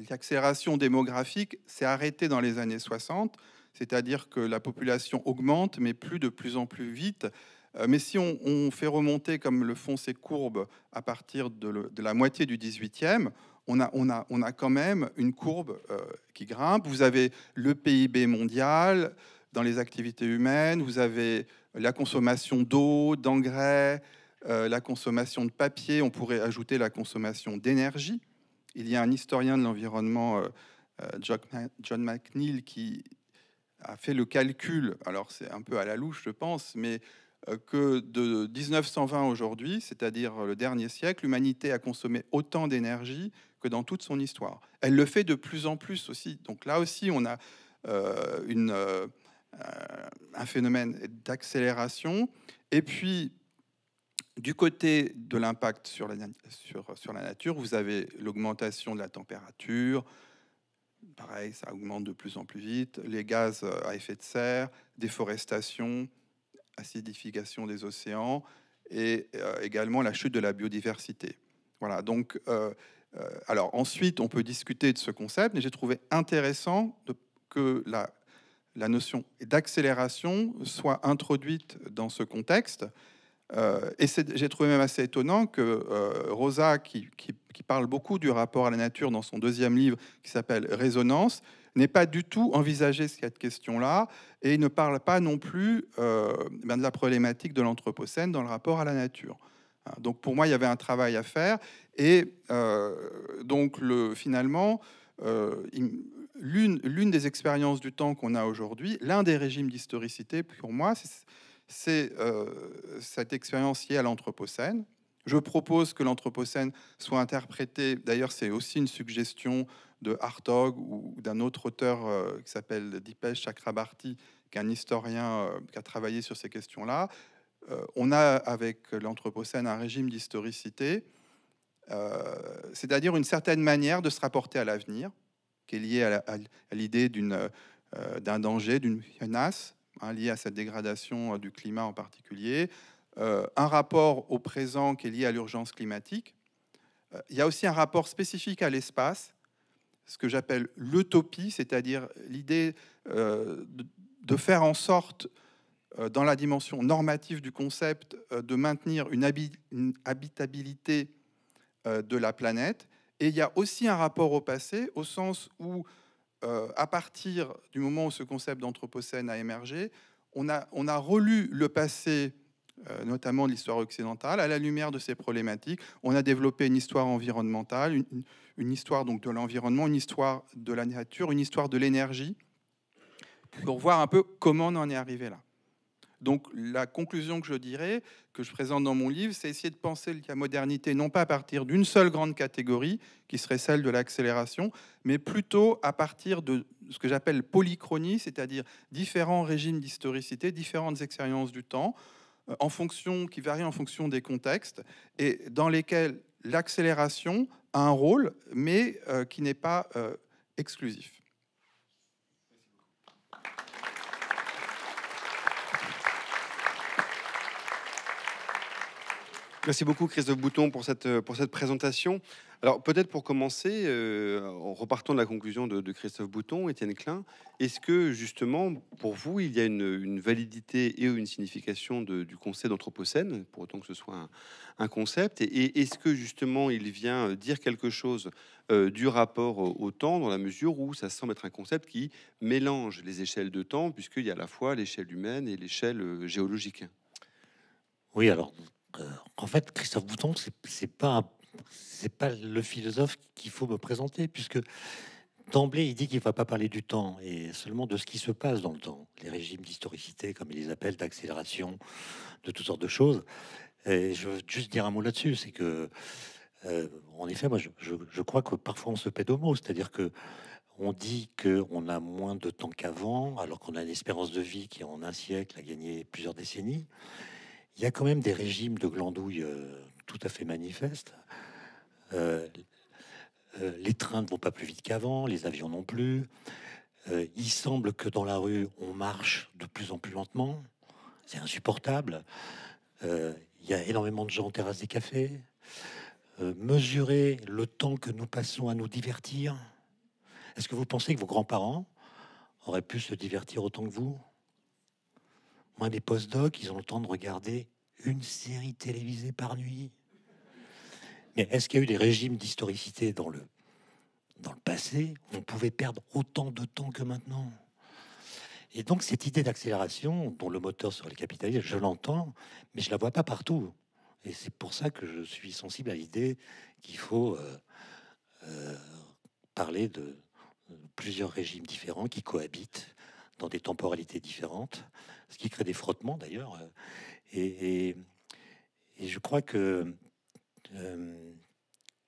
[SPEAKER 4] l'accélération démographique s'est arrêtée dans les années 60, c'est-à-dire que la population augmente, mais plus de plus en plus vite. Euh, mais si on, fait remonter, comme le font ces courbes, à partir de, la moitié du 18e, on a, on, a, on a, quand même une courbe euh, qui grimpe. Vous avez le PIB mondial, dans les activités humaines, vous avez la consommation d'eau, d'engrais, euh, la consommation de papier, on pourrait ajouter la consommation d'énergie. Il y a un historien de l'environnement, euh, euh, John McNeil, qui a fait le calcul, alors c'est un peu à la louche je pense, mais que de 1920 aujourd'hui, c'est-à-dire le dernier siècle, l'humanité a consommé autant d'énergie que dans toute son histoire. Elle le fait de plus en plus aussi. Donc là aussi, on a une euh, un phénomène d'accélération. Et puis, du côté de l'impact sur la, sur, sur la nature, vous avez l'augmentation de la température. Pareil, ça augmente de plus en plus vite. Les gaz euh, à effet de serre, déforestation, acidification des océans et euh, également la chute de la biodiversité. Voilà, donc, alors ensuite, on peut discuter de ce concept, mais j'ai trouvé intéressant que la la notion d'accélération soit introduite dans ce contexte. Euh, et j'ai trouvé même assez étonnant que euh, Rosa, qui, parle beaucoup du rapport à la nature dans son deuxième livre qui s'appelle Résonance, n'ait pas du tout envisagé cette question-là et ne parle pas non plus euh, ben, de la problématique de l'anthropocène dans le rapport à la nature. Hein, donc pour moi, il y avait un travail à faire. Et donc le, finalement, il, l'une des expériences du temps qu'on a aujourd'hui, l'un des régimes d'historicité pour moi, c'est euh, cette expérience liée à l'Anthropocène. Je propose que l'Anthropocène soit interprété, d'ailleurs c'est aussi une suggestion de Hartog ou d'un autre auteur euh, qui s'appelle Dipesh Chakrabarti, qui est un historien euh, qui a travaillé sur ces questions-là. on a avec l'Anthropocène un régime d'historicité, c'est-à-dire une certaine manière de se rapporter à l'avenir, qui est lié à l'idée euh, euh, d'un danger, d'une menace, hein, liée à cette dégradation euh, du climat en particulier, un rapport au présent qui est lié à l'urgence climatique. Il y a aussi un rapport spécifique à l'espace, ce que j'appelle l'utopie, c'est-à-dire l'idée de faire en sorte, dans la dimension normative du concept, de maintenir une, habitabilité de la planète et il y a aussi un rapport au passé, au sens où, euh, à partir du moment où ce concept d'anthropocène a émergé, on a, on a relu le passé, euh, notamment l'histoire occidentale, à la lumière de ces problématiques. On a développé une histoire environnementale, une, une histoire donc de l'environnement, une histoire de la nature, une histoire de l'énergie, pour voir un peu comment on en est arrivé là. Donc la conclusion que je dirais, que je présente dans mon livre, c'est essayer de penser la modernité non pas à partir d'une seule grande catégorie, qui serait celle de l'accélération, mais plutôt à partir de ce que j'appelle polychronie, c'est-à-dire différents régimes d'historicité, différentes expériences du temps, euh, qui varient en fonction des contextes, et dans lesquels l'accélération a un rôle, mais euh, qui n'est pas euh, exclusif.
[SPEAKER 2] Merci beaucoup, Christophe Bouton, pour cette, euh, pour cette présentation. Alors, peut-être pour commencer, euh, en repartant de la conclusion de, Christophe Bouton, Étienne Klein, est-ce que justement, pour vous, il y a une, validité et une signification du concept d'Anthropocène, pour autant que ce soit un, concept Et, est-ce que justement, il vient dire quelque chose euh, du rapport au temps, dans la mesure où ça semble être un concept qui mélange les échelles de temps, puisqu'il y a à la fois l'échelle humaine et l'échelle géologique
[SPEAKER 3] oui, alors euh, en fait, Christophe Bouton, c'est pas c'est pas le philosophe qu'il faut me présenter, puisque d'emblée, il dit qu'il ne va pas parler du temps et seulement de ce qui se passe dans le temps, les régimes d'historicité, comme il les appelle, d'accélération, de toutes sortes de choses. Et je veux juste dire un mot là-dessus, c'est que, euh, en effet, moi, je, crois que parfois on se pède au mot, c'est-à-dire que on dit qu'on a moins de temps qu'avant, alors qu'on a une espérance de vie qui, en un siècle, a gagné plusieurs décennies il y a quand même des régimes de glandouille euh, tout à fait manifestes. Euh, euh, les trains ne vont pas plus vite qu'avant, les avions non plus. il semble que dans la rue, on marche de plus en plus lentement. C'est insupportable. Il y a énormément de gens en terrasse des cafés. mesurer le temps que nous passons à nous divertir. Est-ce que vous pensez que vos grands-parents auraient pu se divertir autant que vous moi, des post-docs, ils ont le temps de regarder une série télévisée par nuit. Mais est-ce qu'il y a eu des régimes d'historicité dans le, dans le passé où on pouvait perdre autant de temps que maintenant Et donc, cette idée d'accélération, dont le moteur serait le capitalisme, je l'entends, mais je la vois pas partout. Et c'est pour ça que je suis sensible à l'idée qu'il faut euh, euh, parler de plusieurs régimes différents qui cohabitent dans des temporalités différentes, ce qui crée des frottements d'ailleurs. Euh, et, je crois que euh,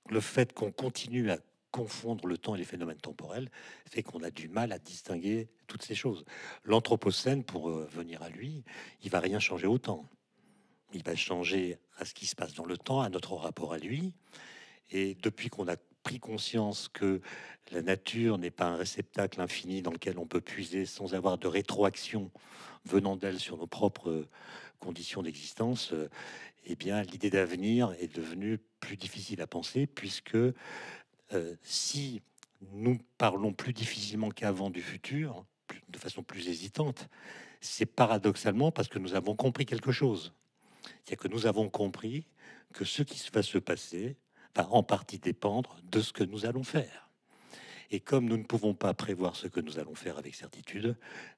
[SPEAKER 3] le fait qu'on continue à confondre le temps et les phénomènes temporels fait qu'on a du mal à distinguer toutes ces choses. L'anthropocène, pour euh, venir à lui, il va rien changer au temps. Il va changer à ce qui se passe dans le temps, à notre rapport à lui. Et depuis qu'on a conscience que la nature n'est pas un réceptacle infini dans lequel on peut puiser sans avoir de rétroaction venant d'elle sur nos propres euh, conditions d'existence, euh, eh bien, l'idée d'avenir est devenue plus difficile à penser, puisque euh, si nous parlons plus difficilement qu'avant du futur, de façon plus hésitante, c'est paradoxalement parce que nous avons compris quelque chose. cest que nous avons compris que ce qui se va se passer va en partie dépendre de ce que nous allons faire. Et comme nous ne pouvons pas prévoir ce que nous allons faire avec certitude,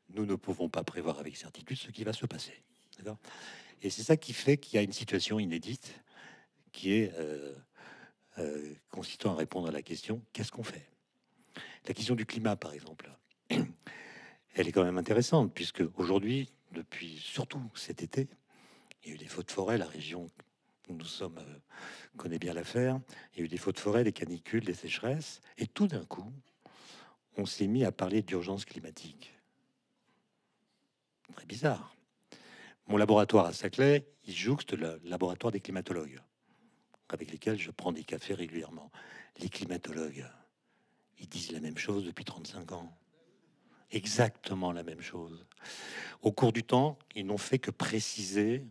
[SPEAKER 3] nous ne pouvons pas prévoir avec certitude ce qui va se passer. Et c'est ça qui fait qu'il y a une situation inédite qui est euh, euh, consistant à répondre à la question qu'est-ce qu'on fait La question du climat, par exemple, elle est quand même intéressante puisque aujourd'hui, depuis surtout cet été, il y a eu des feux de forêt. La région nous sommes euh, connaît bien l'affaire. Il y a eu des fautes de forêt, des canicules, des sécheresses, et tout d'un coup, on s'est mis à parler d'urgence climatique. Très bizarre. Mon laboratoire à Saclay, il jouxte le laboratoire des climatologues, avec lesquels je prends des cafés régulièrement. Les climatologues, ils disent la même chose depuis 35 ans. Exactement la même chose. Au cours du temps, ils n'ont fait que préciser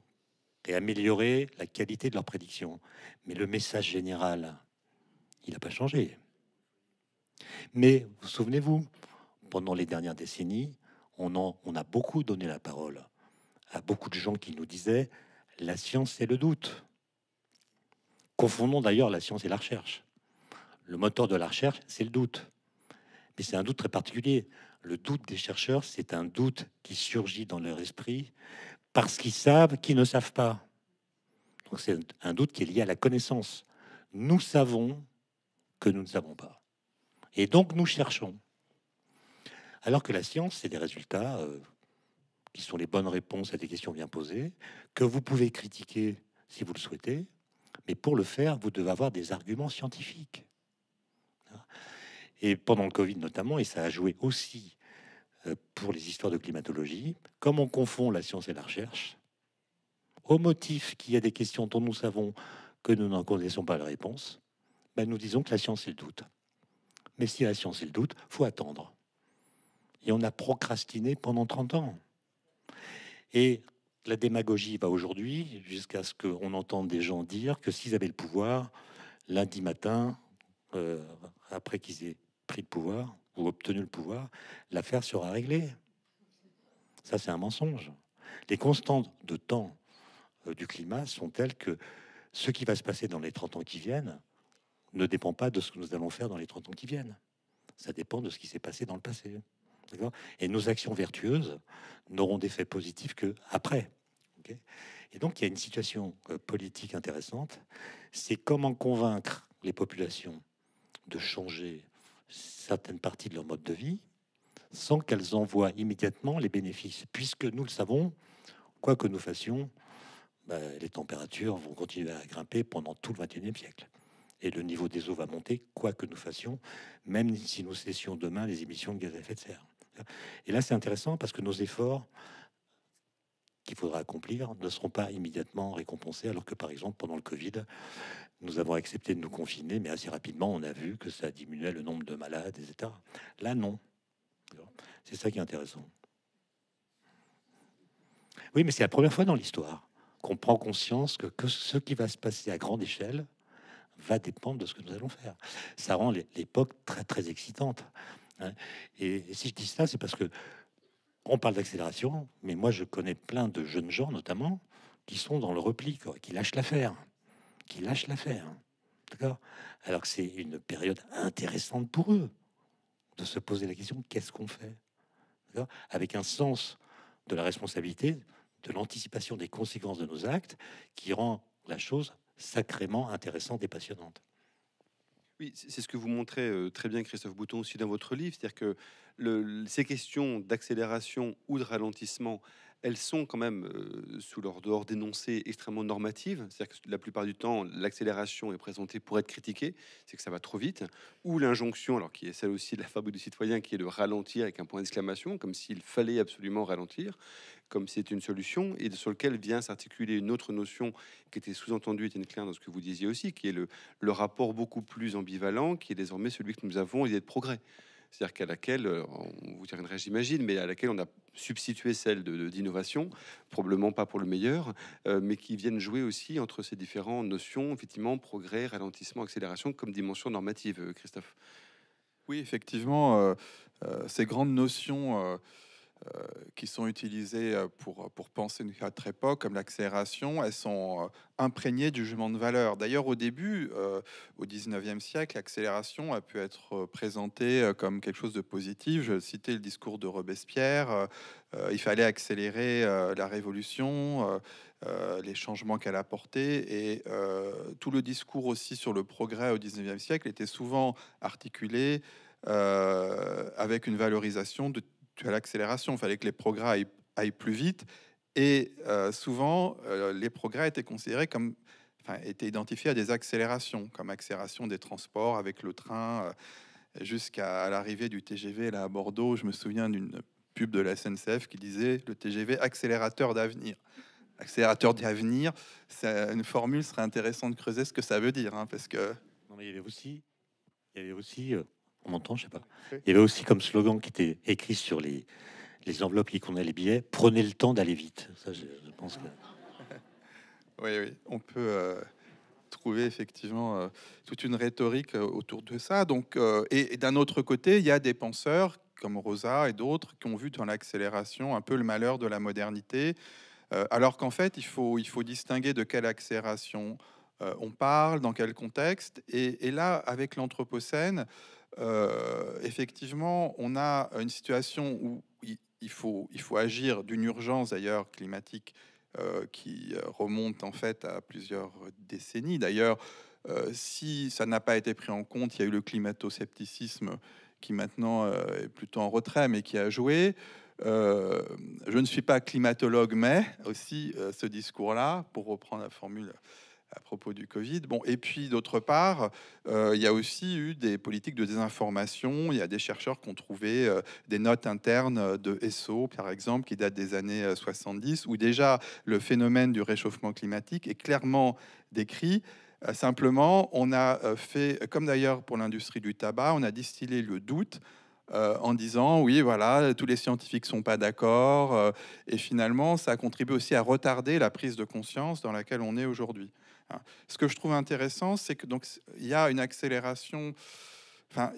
[SPEAKER 3] et améliorer la qualité de leurs prédictions. Mais le message général, il n'a pas changé. Mais vous souvenez-vous, pendant les dernières décennies, on, on a beaucoup donné la parole à beaucoup de gens qui nous disaient la science et le doute. Confondons d'ailleurs la science et la recherche. Le moteur de la recherche, c'est le doute. Mais c'est un doute très particulier. Le doute des chercheurs, c'est un doute qui surgit dans leur esprit parce qu'ils savent qu'ils ne savent pas. Donc c'est un doute qui est lié à la connaissance. Nous savons que nous ne savons pas. Et donc nous cherchons. Alors que la science, c'est des résultats euh, qui sont les bonnes réponses à des questions bien posées, que vous pouvez critiquer si vous le souhaitez, mais pour le faire, vous devez avoir des arguments scientifiques. Et pendant le Covid notamment, et ça a joué aussi euh, pour les histoires de climatologie, comme on confond la science et la recherche, au motif qu'il y a des questions dont nous savons que nous n'en connaissons pas la réponse, ben, nous disons que la science est le doute. Mais si la science est le doute, faut attendre. Et on a procrastiné pendant 30 ans. Et la démagogie va aujourd'hui jusqu'à ce qu'on entende des gens dire que s'ils avaient le pouvoir, lundi matin, euh, après qu'ils aient pris le pouvoir, ou obtenu le pouvoir, l'affaire sera réglée. Ça, c'est un mensonge. Les constantes de temps euh, du climat sont telles que ce qui va se passer dans les 30 ans qui viennent ne dépend pas de ce que nous allons faire dans les 30 ans qui viennent. Ça dépend de ce qui s'est passé dans le passé. Et nos actions vertueuses n'auront d'effet positif que après. Et donc, il y a une situation euh, politique intéressante. C'est comment convaincre les populations de changer certaines parties de leur mode de vie sans qu'elles envoient immédiatement les bénéfices, puisque nous le savons, quoi que nous fassions, bah, les températures vont continuer à grimper pendant tout le 21e siècle. Et le niveau des eaux va monter, quoi que nous fassions, même si nous cessions demain les émissions de gaz à effet de serre. Et là, c'est intéressant parce que nos efforts qu'il faudra accomplir ne seront pas immédiatement récompensés, alors que par exemple pendant le Covid, nous avons accepté de nous confiner, mais assez rapidement on a vu que ça diminuait le nombre de malades, etc. Là non. C'est ça qui est intéressant. Oui, mais c'est la première fois dans l'histoire qu'on prend conscience que, que ce qui va se passer à grande échelle va dépendre de ce que nous allons faire. Ça rend l'époque très très excitante. Hein. Et si je dis ça, c'est parce que on parle d'accélération, mais moi je connais plein de jeunes gens notamment qui sont dans le repli, qui lâchent l'affaire, qui lâchent l'affaire. D'accord Alors que c'est une période intéressante pour eux de se poser la question qu'est-ce qu'on fait Avec un sens de la responsabilité, de l'anticipation des conséquences de nos actes qui rend la chose sacrément intéressante et passionnante.
[SPEAKER 2] Oui, c'est ce que vous montrez euh, très bien, Christophe Bouton, aussi dans votre livre, c'est-à-dire que ces questions d'accélération ou de ralentissement, elles sont quand même euh, sous leur dehors dénoncées extrêmement normatives. C'est-à-dire que la plupart du temps, l'accélération est présentée pour être critiquée, c'est que ça va trop vite, ou l'injonction, alors qui est celle aussi de la fabule du citoyen, qui est de ralentir avec un point d'exclamation, comme s'il fallait absolument ralentir, comme si c'était une solution, et sur lequel vient s'articuler une autre notion qui était sous-entendue, Étienne claire dans ce que vous disiez aussi, qui est le, rapport beaucoup plus ambivalent, qui est désormais celui que nous avons, est de progrès c'est-à-dire qu'à laquelle, euh, on vous tiendrait, j'imagine, mais à laquelle on a substitué celle d'innovation, probablement pas pour le meilleur, euh, mais qui viennent jouer aussi entre ces différentes notions, effectivement,
[SPEAKER 4] progrès, ralentissement, accélération, comme dimension normative, euh, Christophe. Oui, effectivement, ces grandes notions euh, qui sont utilisées euh, pour, pour penser autre époque, comme l'accélération, elles sont euh, imprégnées du jugement de valeur. D'ailleurs, au début, au 19e siècle, l'accélération a pu être présentée comme quelque chose de positif. Je citais le discours de Robespierre, il fallait accélérer la révolution, les changements qu'elle apportait, et tout le discours aussi sur le progrès au 19e siècle était souvent articulé avec une valorisation de tu as l'accélération. Il fallait que les progrès aillent, plus vite. Et euh, souvent, euh, les progrès étaient considérés comme, étaient identifiés à des accélérations, comme accélération des transports avec le train euh, jusqu'à l'arrivée du TGV là à Bordeaux. Je me souviens d'une pub de la SNCF qui disait le TGV accélérateur d'avenir. Accélérateur d'avenir, c'est une formule serait intéressant de creuser ce que ça veut dire, hein, parce que. Non, mais il y avait aussi, il y avait aussi
[SPEAKER 3] montant, je sais pas. Il y avait aussi comme slogan qui était écrit sur les, les enveloppes qui contenaient les billets prenez le temps d'aller vite. Ça, je, pense que...
[SPEAKER 4] Oui, oui, on peut euh, trouver effectivement euh, toute une rhétorique euh, autour de ça. Donc, et, d'un autre côté, il y a des penseurs comme Rosa et d'autres qui ont vu dans l'accélération un peu le malheur de la modernité, alors qu'en fait, il faut, il faut distinguer de quelle accélération on parle, dans quel contexte. Et, et là, avec l'Anthropocène, euh, effectivement, on a une situation où il faut, agir d'une urgence d'ailleurs climatique euh, qui euh, remonte en fait à plusieurs décennies. D'ailleurs, si ça n'a pas été pris en compte, il y a eu le climato-scepticisme qui maintenant est plutôt en retrait mais qui a joué. je ne suis pas climatologue, mais aussi ce discours-là, pour reprendre la formule à propos du Covid. Bon, et puis d'autre part, euh, il y a aussi eu des politiques de désinformation. Il y a des chercheurs qui ont trouvé euh, des notes internes de ESSO, par exemple, qui datent des années 70, euh, où déjà le phénomène du réchauffement climatique est clairement décrit. simplement, on a fait, comme d'ailleurs pour l'industrie du tabac, on a distillé le doute en disant oui, voilà, tous les scientifiques sont pas d'accord. et finalement, ça a contribué aussi à retarder la prise de conscience dans laquelle on est aujourd'hui. Hein. Ce que je trouve intéressant, c'est que donc il y a une accélération, enfin,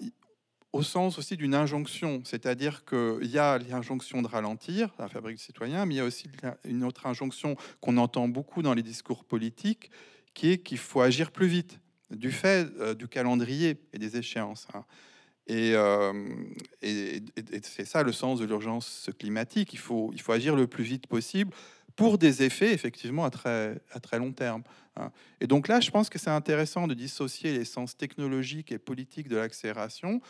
[SPEAKER 4] au sens aussi d'une injonction, c'est-à-dire qu'il y a l'injonction de ralentir, la fabrique du citoyen, mais il y a aussi une autre injonction qu'on entend beaucoup dans les discours politiques, qui est qu'il faut agir plus vite, du fait euh, du calendrier et des échéances. Hein. Euh, et, c'est ça le sens de l'urgence climatique. Il faut, il faut agir le plus vite possible pour des effets effectivement à très, à très long terme. Hein. Et donc là, je pense que c'est intéressant de dissocier les sens technologiques et politiques de l'accélération.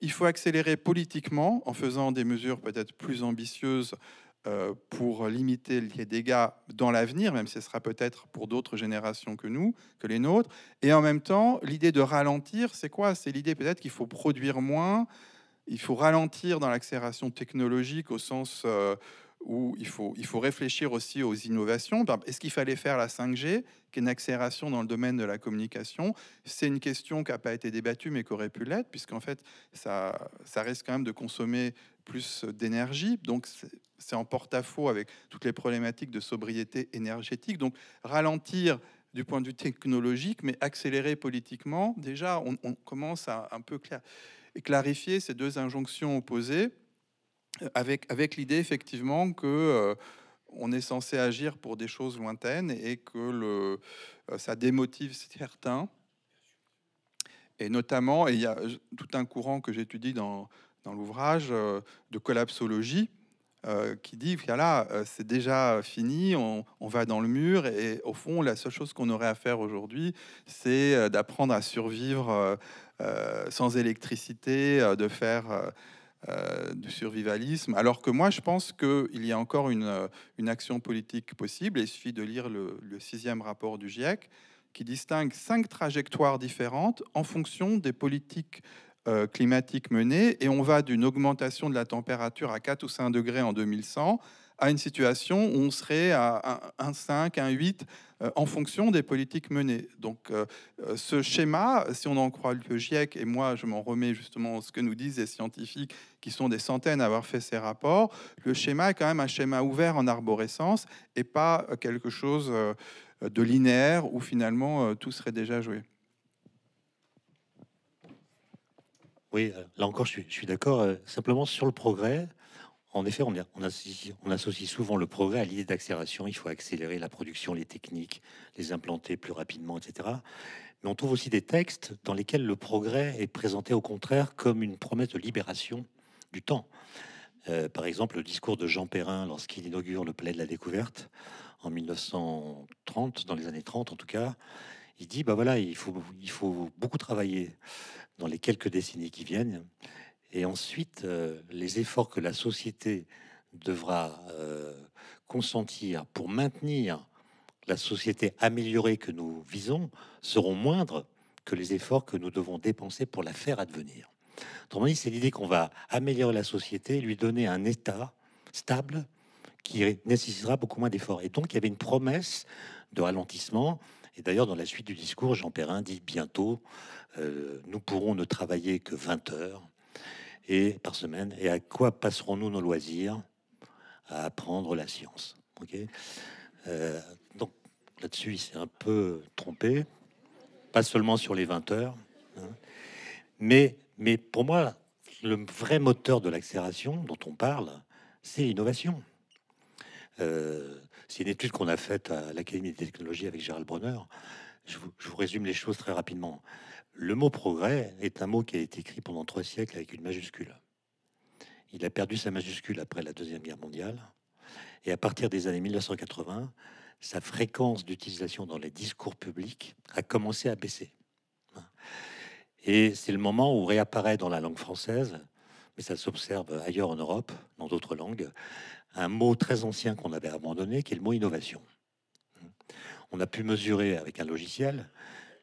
[SPEAKER 4] Il faut accélérer politiquement en faisant des mesures peut-être plus ambitieuses euh, pour limiter les dégâts dans l'avenir, même si ce sera peut-être pour d'autres générations que nous, que les nôtres. Et en même temps, l'idée de ralentir, c'est quoi C'est l'idée peut-être qu'il faut produire moins, il faut ralentir dans l'accélération technologique au sens euh, où il faut, réfléchir aussi aux innovations. Est-ce qu'il fallait faire la 5G, qui est une accélération dans le domaine de la communication C'est une question qui n'a pas été débattue, mais qui aurait pu l'être, puisqu'en fait, ça, ça risque quand même de consommer plus d'énergie. Donc, c'est en porte-à-faux avec toutes les problématiques de sobriété énergétique. Donc, ralentir du point de vue technologique, mais accélérer politiquement, déjà, on, commence à un peu clarifier ces deux injonctions opposées avec, avec l'idée effectivement que euh, on est censé agir pour des choses lointaines et que le, euh, ça démotive certains. Et notamment, il y a tout un courant que j'étudie dans, dans l'ouvrage euh, de collapsologie qui dit voilà, c'est déjà fini, on, on, va dans le mur et au fond, la seule chose qu'on aurait à faire aujourd'hui, c'est d'apprendre à survivre sans électricité, de faire euh, du survivalisme, alors que moi je pense qu'il y a encore une, euh, action politique possible. Il suffit de lire le, sixième rapport du GIEC qui distingue cinq trajectoires différentes en fonction des politiques euh, climatiques menées. Et on va d'une augmentation de la température à 4 ou 5 degrés en 2100 à une situation où on serait à 1,5, 1,8 euh, en fonction des politiques menées. Donc euh, euh, ce schéma, si on en croit le GIEC, et moi je m'en remets justement à ce que nous disent les scientifiques qui sont des centaines à avoir fait ces rapports, le schéma est quand même un schéma ouvert en arborescence et pas quelque chose de linéaire où finalement tout serait déjà joué.
[SPEAKER 3] Oui, là encore, je suis, suis d'accord. Simplement sur le progrès, en effet, on, associe, souvent le progrès à l'idée d'accélération. Il faut accélérer la production, les techniques, les implanter plus rapidement, etc. Mais on trouve aussi des textes dans lesquels le progrès est présenté au contraire comme une promesse de libération du temps. Euh, par exemple, le discours de Jean Perrin lorsqu'il inaugure le Palais de la Découverte en 1930, dans les années 30 en tout cas, il dit bah voilà, il faut beaucoup travailler dans les quelques décennies qui viennent et ensuite, euh, les efforts que la société devra euh, consentir pour maintenir la société améliorée que nous visons seront moindres que les efforts que nous devons dépenser pour la faire advenir. Autrement dit, c'est l'idée qu'on va améliorer la société, lui donner un état stable qui nécessitera beaucoup moins d'efforts. Et donc, il y avait une promesse de ralentissement. Et d'ailleurs, dans la suite du discours, Jean Perrin dit bientôt, euh, nous pourrons ne travailler que 20 heures et par semaine. Et à quoi passerons-nous nos loisirs À apprendre la science. Ok. Euh, donc là-dessus, il s'est un peu trompé, pas seulement sur les 20 heures, hein. mais, mais pour moi, le vrai moteur de l'accélération dont on parle, c'est l'innovation. Euh, c'est une étude qu'on a faite à l'Académie des technologies avec Gérald Brunner Je je vous résume les choses très rapidement. Le mot progrès est un mot qui a été écrit pendant trois siècles avec une majuscule. Il a perdu sa majuscule après la Deuxième Guerre mondiale. Et à partir des années 1980, sa fréquence d'utilisation dans les discours publics a commencé à baisser. Et c'est le moment où réapparaît dans la langue française, mais ça s'observe ailleurs en Europe, dans d'autres langues, un mot très ancien qu'on avait abandonné, qui est le mot innovation. On a pu mesurer avec un logiciel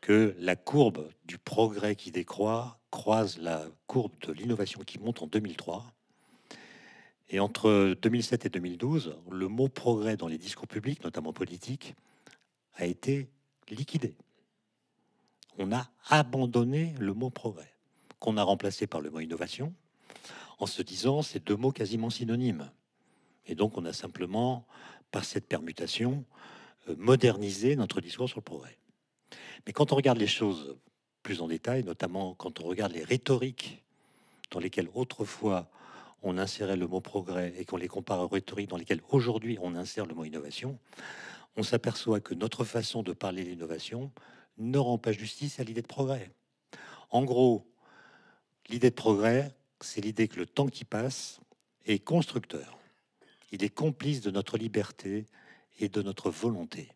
[SPEAKER 3] que la courbe du progrès qui décroît croise la courbe de l'innovation qui monte en 2003. Et entre 2007 et 2012, le mot progrès dans les discours publics, notamment politiques, a été liquidé. On a abandonné le mot progrès, qu'on a remplacé par le mot innovation, en se disant ces deux mots quasiment synonymes. Et donc on a simplement, par cette permutation, euh, modernisé notre discours sur le progrès. Mais quand on regarde les choses plus en détail, notamment quand on regarde les rhétoriques dans lesquelles autrefois on insérait le mot progrès et qu'on les compare aux rhétoriques dans lesquelles aujourd'hui on insère le mot innovation, on s'aperçoit que notre façon de parler l'innovation ne rend pas justice à l'idée de progrès. En gros, l'idée de progrès, c'est l'idée que le temps qui passe est constructeur. Il est complice de notre liberté et de notre volonté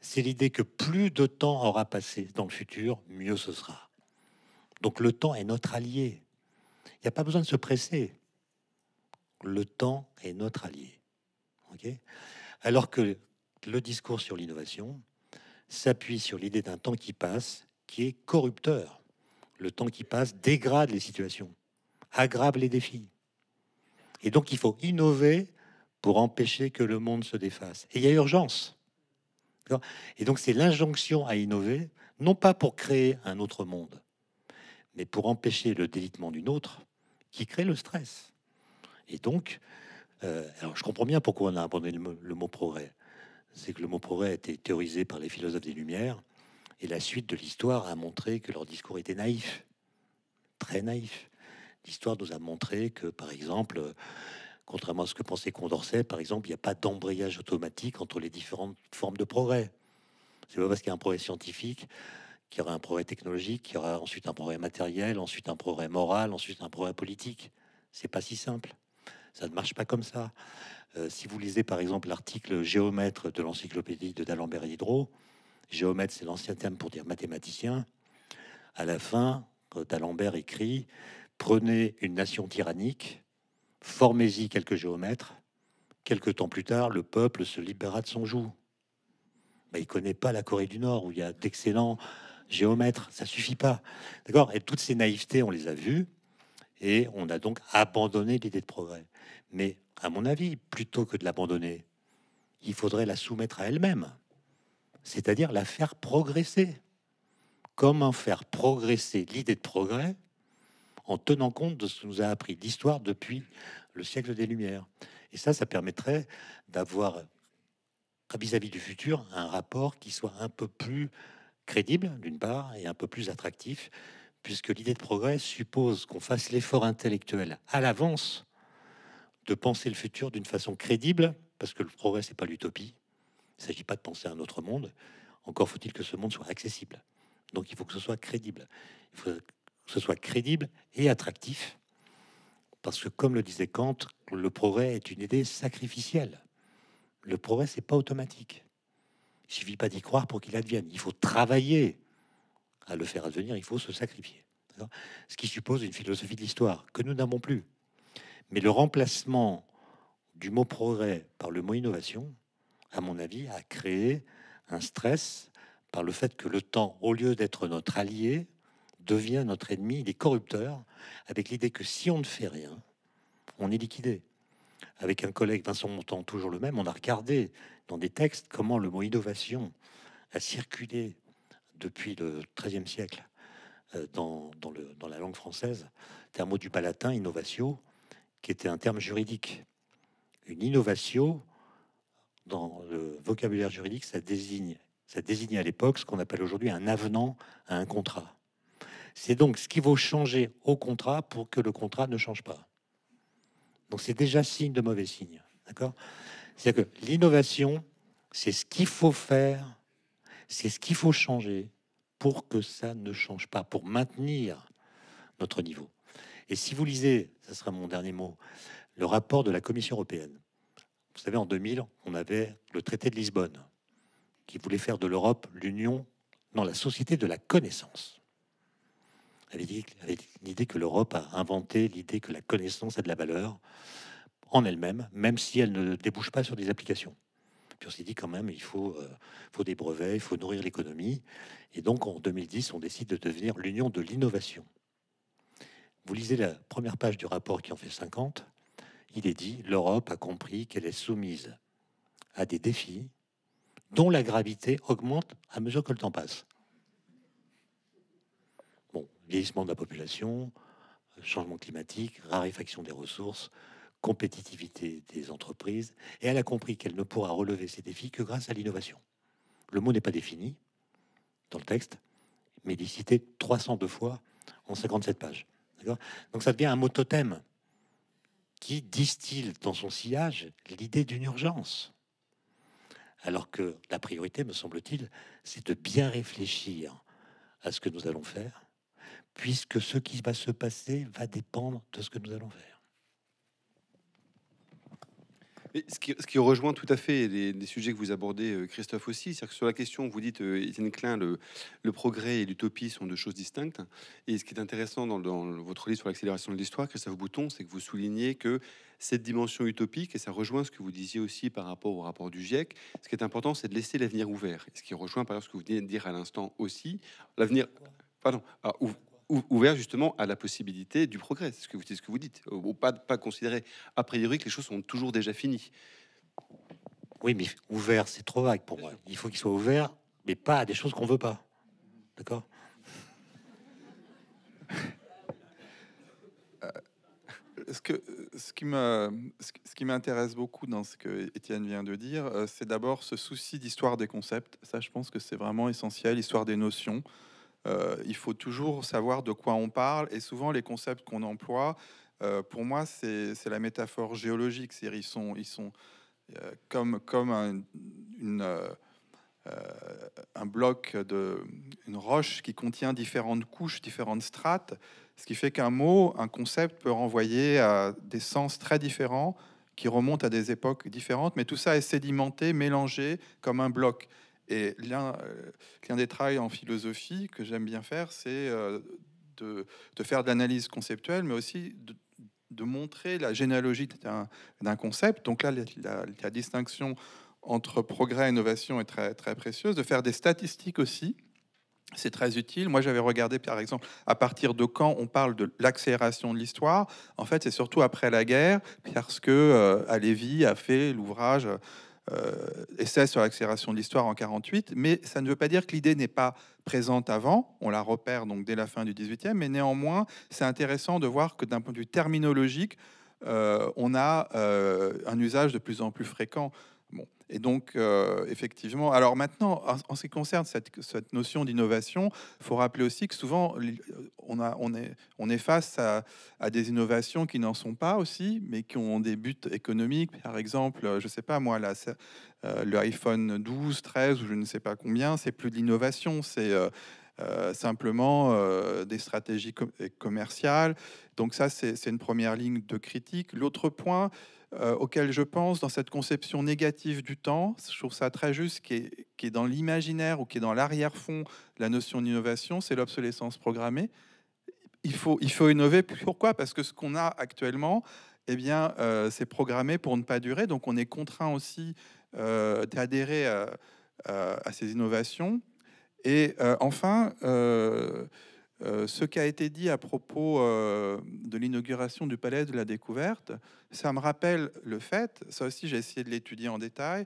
[SPEAKER 3] c'est l'idée que plus de temps aura passé dans le futur, mieux ce sera. Donc le temps est notre allié. Il n'y a pas besoin de se presser. Le temps est notre allié. Alors que le discours sur l'innovation s'appuie sur l'idée d'un temps qui passe, qui est corrupteur. Le temps qui passe dégrade les situations, aggrave les défis. Et donc il faut innover pour empêcher que le monde se défasse. Et il y a urgence. Et donc c'est l'injonction à innover, non pas pour créer un autre monde, mais pour empêcher le délitement d'une autre qui crée le stress. Et donc, euh, alors je comprends bien pourquoi on a abandonné le, le mot progrès. C'est que le mot progrès a été théorisé par les philosophes des Lumières, et la suite de l'histoire a montré que leur discours était naïf, très naïf. L'histoire nous a montré que, par exemple, Contrairement à ce que pensait Condorcet, par exemple, il n'y a pas d'embrayage automatique entre les différentes formes de progrès. C'est pas parce qu'il y a un progrès scientifique qu'il y aura un progrès technologique, qu'il y aura ensuite un progrès matériel, ensuite un progrès moral, ensuite un progrès politique. C'est pas si simple. Ça ne marche pas comme ça. Euh, si vous lisez par exemple l'article géomètre de l'encyclopédie de D'Alembert et Diderot, géomètre c'est l'ancien terme pour dire mathématicien. À la fin, D'Alembert écrit Prenez une nation tyrannique, Formez-y quelques géomètres. Quelque temps plus tard, le peuple se libéra de son joug. Mais il connaît pas la Corée du Nord, où il y a d'excellents géomètres. Ça suffit pas. D'accord Et toutes ces naïvetés, on les a vues. Et on a donc abandonné l'idée de progrès. Mais à mon avis, plutôt que de l'abandonner, il faudrait la soumettre à elle-même. C'est-à-dire la faire progresser. Comment faire progresser l'idée de progrès en tenant compte de ce que nous a appris l'histoire depuis le siècle des Lumières. Et ça, ça permettrait d'avoir vis-à-vis du futur un rapport qui soit un peu plus crédible, d'une part, et un peu plus attractif, puisque l'idée de progrès suppose qu'on fasse l'effort intellectuel à l'avance de penser le futur d'une façon crédible, parce que le progrès, c'est pas l'utopie. Il ne s'agit pas de penser à un autre monde. Encore faut-il que ce monde soit accessible. Donc il faut que ce soit crédible. Il que ce soit crédible et attractif. Parce que, comme le disait Kant, le progrès est une idée sacrificielle. Le progrès, n'est pas automatique. Il ne suffit pas d'y croire pour qu'il advienne. Il faut travailler à le faire advenir. Il faut se sacrifier. Ce qui suppose une philosophie de l'histoire que nous n'avons plus. Mais le remplacement du mot progrès par le mot innovation, à mon avis, a créé un stress par le fait que le temps, au lieu d'être notre allié, devient notre ennemi, il est corrupteur, avec l'idée que si on ne fait rien, on est liquidé. Avec un collègue, Vincent Montant, toujours le même, on a regardé dans des textes comment le mot innovation a circulé depuis le XIIIe siècle euh, dans, le, dans, la langue française. C'est du palatin, innovatio, qui était un terme juridique. Une innovatio, dans le vocabulaire juridique, ça désigne, ça désignait à l'époque ce qu'on appelle aujourd'hui un avenant à un contrat. C'est donc ce qu'il faut changer au contrat pour que le contrat ne change pas. Donc c'est déjà signe de mauvais signe. D'accord cest que l'innovation, c'est ce qu'il faut faire, c'est ce qu'il faut changer pour que ça ne change pas, pour maintenir notre niveau. Et si vous lisez, ça sera mon dernier mot, le rapport de la Commission européenne. Vous savez, en 2000, on avait le traité de Lisbonne qui voulait faire de l'Europe l'union dans la société de la connaissance avec, l'idée que l'Europe a inventé l'idée que la connaissance a de la valeur en elle-même, même si elle ne débouche pas sur des applications. Puis on s'est dit quand même, il faut, euh, faut des brevets, il faut nourrir l'économie. Et donc en 2010, on décide de devenir l'Union de l'innovation. Vous lisez la première page du rapport qui en fait 50. Il est dit, l'Europe a compris qu'elle est soumise à des défis dont la gravité augmente à mesure que le temps passe vieillissement de la population, changement climatique, raréfaction des ressources, compétitivité des entreprises, et elle a compris qu'elle ne pourra relever ces défis que grâce à l'innovation. Le mot n'est pas défini dans le texte, mais il est cité 302 fois en 57 pages. Donc ça devient un mot totem qui distille dans son sillage l'idée d'une urgence. Alors que la priorité, me semble-t-il, c'est de bien réfléchir à ce que nous allons faire, puisque ce qui va se passer va dépendre de ce que nous allons faire.
[SPEAKER 2] ce, qui, rejoint tout à fait les, sujets que vous abordez, euh, Christophe aussi, cest que sur la question, vous dites, euh, Étienne Klein, le, progrès et l'utopie sont deux choses distinctes. Et ce qui est intéressant dans, votre livre sur l'accélération de l'histoire, Christophe Bouton, c'est que vous soulignez que cette dimension utopique, et ça rejoint ce que vous disiez aussi par rapport au rapport du GIEC, ce qui est important, c'est de laisser l'avenir ouvert. Et ce qui rejoint par ce que vous venez de dire à l'instant aussi, l'avenir... Pardon, ah, ouvert justement à la possibilité du progrès, c'est ce que vous, ce vous dites, ou pas, pas considérer a priori que les choses sont toujours déjà finies. Oui, mais
[SPEAKER 3] ouvert, c'est trop vague pour moi. Il faut qu'il soit ouvert, mais pas à des choses qu'on veut pas. D'accord
[SPEAKER 4] euh, ce, que, ce, qui ce qui m'intéresse beaucoup dans ce que Étienne vient de dire, euh, c'est d'abord ce souci d'histoire des concepts. Ça, je pense que c'est vraiment essentiel, histoire des notions. Euh, il faut toujours savoir de quoi on parle. Et souvent, les concepts qu'on emploie, euh, pour moi, c'est la métaphore géologique. C'est-à-dire, ils sont, euh, comme, un, bloc, de, une roche qui contient différentes couches, différentes strates. Ce qui fait qu'un mot, un concept peut renvoyer à des sens très différents qui remontent à des époques différentes. Mais tout ça est sédimenté, mélangé comme un bloc. Et l'un euh, des travaux en philosophie que j'aime bien faire, c'est euh, de, faire de l'analyse conceptuelle, mais aussi de, montrer la généalogie d'un concept. Donc là, la, la, distinction entre progrès et innovation est très, très précieuse, de faire des statistiques aussi. C'est très utile. Moi, j'avais regardé, par exemple, à partir de quand on parle de l'accélération de l'histoire. En fait, c'est surtout après la guerre, parce que euh, a fait l'ouvrage euh, essai sur l'accélération de l'histoire en 48, mais ça ne veut pas dire que l'idée n'est pas présente avant, on la repère donc dès la fin du 18e, mais néanmoins c'est intéressant de voir que d'un point de vue terminologique, euh, on a euh, un usage de plus en plus fréquent Bon. Et donc, euh, effectivement, alors maintenant, en, ce qui concerne cette, notion d'innovation, il faut rappeler aussi que souvent, euh, on, a, on, est, on est face à, des innovations qui n'en sont pas aussi, mais qui ont des buts économiques. Par exemple, euh, je ne sais pas moi, là, le iPhone 12, 13 ou je ne sais pas combien, c'est plus de l'innovation, c'est... simplement des stratégies commerciales. Donc ça, c'est une première ligne de critique. L'autre point, euh, auquel je pense dans cette conception négative du temps. Je trouve ça très juste, qui est, qui est dans l'imaginaire ou qui est dans l'arrière-fond de la notion d'innovation, c'est l'obsolescence programmée. Il faut, il faut innover. Pourquoi Parce que ce qu'on a actuellement, eh bien, euh, c'est programmé pour ne pas durer. Donc, on est contraint aussi euh, d'adhérer à, ces innovations. Et enfin, euh, ce qui a été dit à propos euh, de l'inauguration du Palais de la Découverte, ça me rappelle le fait, ça aussi j'ai essayé de l'étudier en détail,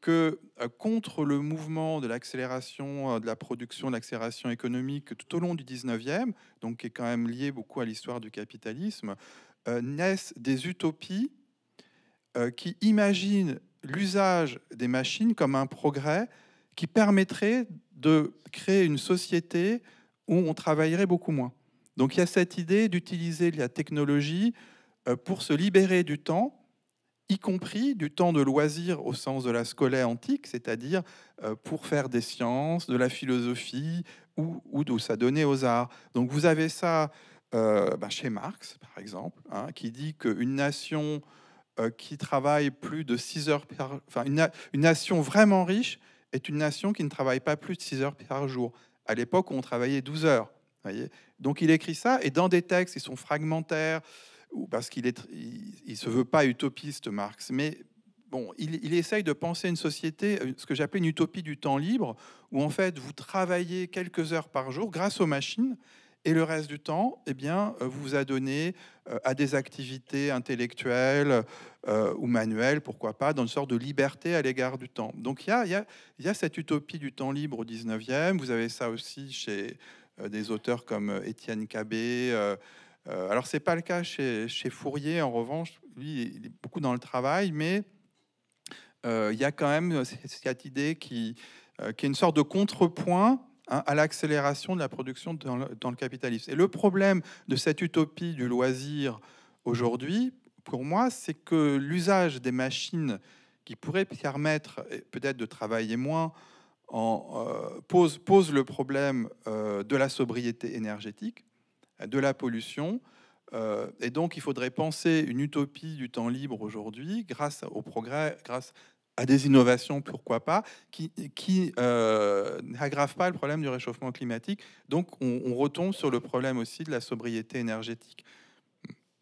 [SPEAKER 4] que euh, contre le mouvement de l'accélération de la production, l'accélération économique tout au long du 19e, donc qui est quand même lié beaucoup à l'histoire du capitalisme, naissent des utopies qui imaginent l'usage des machines comme un progrès qui permettrait de créer une société où on travaillerait beaucoup moins. Donc il y a cette idée d'utiliser la technologie euh, pour se libérer du temps, y compris du temps de loisir au sens de la scolaire antique, c'est-à-dire euh, pour faire des sciences, de la philosophie ou, d'où de s'adonner aux arts. Donc vous avez ça euh, ben, chez Marx, par exemple, hein, qui dit qu'une nation qui travaille plus de 6 heures par... Enfin, une, nation vraiment riche est une nation qui ne travaille pas plus de six heures par jour à l'époque on travaillait 12 heures. Donc il écrit ça, et dans des textes, ils sont fragmentaires, ou parce qu'il ne il, se veut pas utopiste, Marx, mais bon, il, il essaye de penser une société, euh, ce que j'appelais une utopie du temps libre, où en fait vous travaillez quelques heures par jour grâce aux machines, et le reste du temps, eh bien, euh, vous a donné euh, à des activités intellectuelles euh, ou manuelles, pourquoi pas, dans une sorte de liberté à l'égard du temps. Donc il y a, cette utopie du temps libre au 19e. Vous avez ça aussi chez des auteurs comme Étienne Cabé. Euh, alors c'est pas le cas chez, Fourier, en revanche, lui, il est beaucoup dans le travail, mais il y a quand même cette idée qui, qui est une sorte de contrepoint Hein, à l'accélération de la production dans le, capitalisme. Et le problème de cette utopie du loisir aujourd'hui, pour moi, c'est que l'usage des machines qui pourraient permettre peut-être de travailler moins en, euh, pose, pose le problème euh, de la sobriété énergétique, de la pollution, euh, et donc, il faudrait penser une utopie du temps libre aujourd'hui grâce au progrès, grâce à des innovations, pourquoi pas, qui, n'aggravent euh, pas le problème du réchauffement climatique. Donc on, retombe sur le problème aussi de la sobriété énergétique.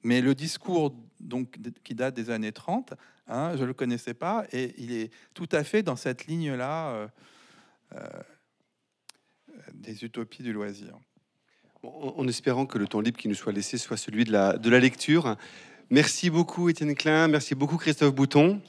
[SPEAKER 4] Mais le discours donc, qui date des années 30, hein, je ne le connaissais pas, et il est tout à fait dans cette ligne-là euh, euh, des utopies du loisir.
[SPEAKER 2] En, espérant que le temps libre qui nous soit laissé soit celui de la, de la lecture. Merci beaucoup Étienne Klein, merci beaucoup Christophe Bouton.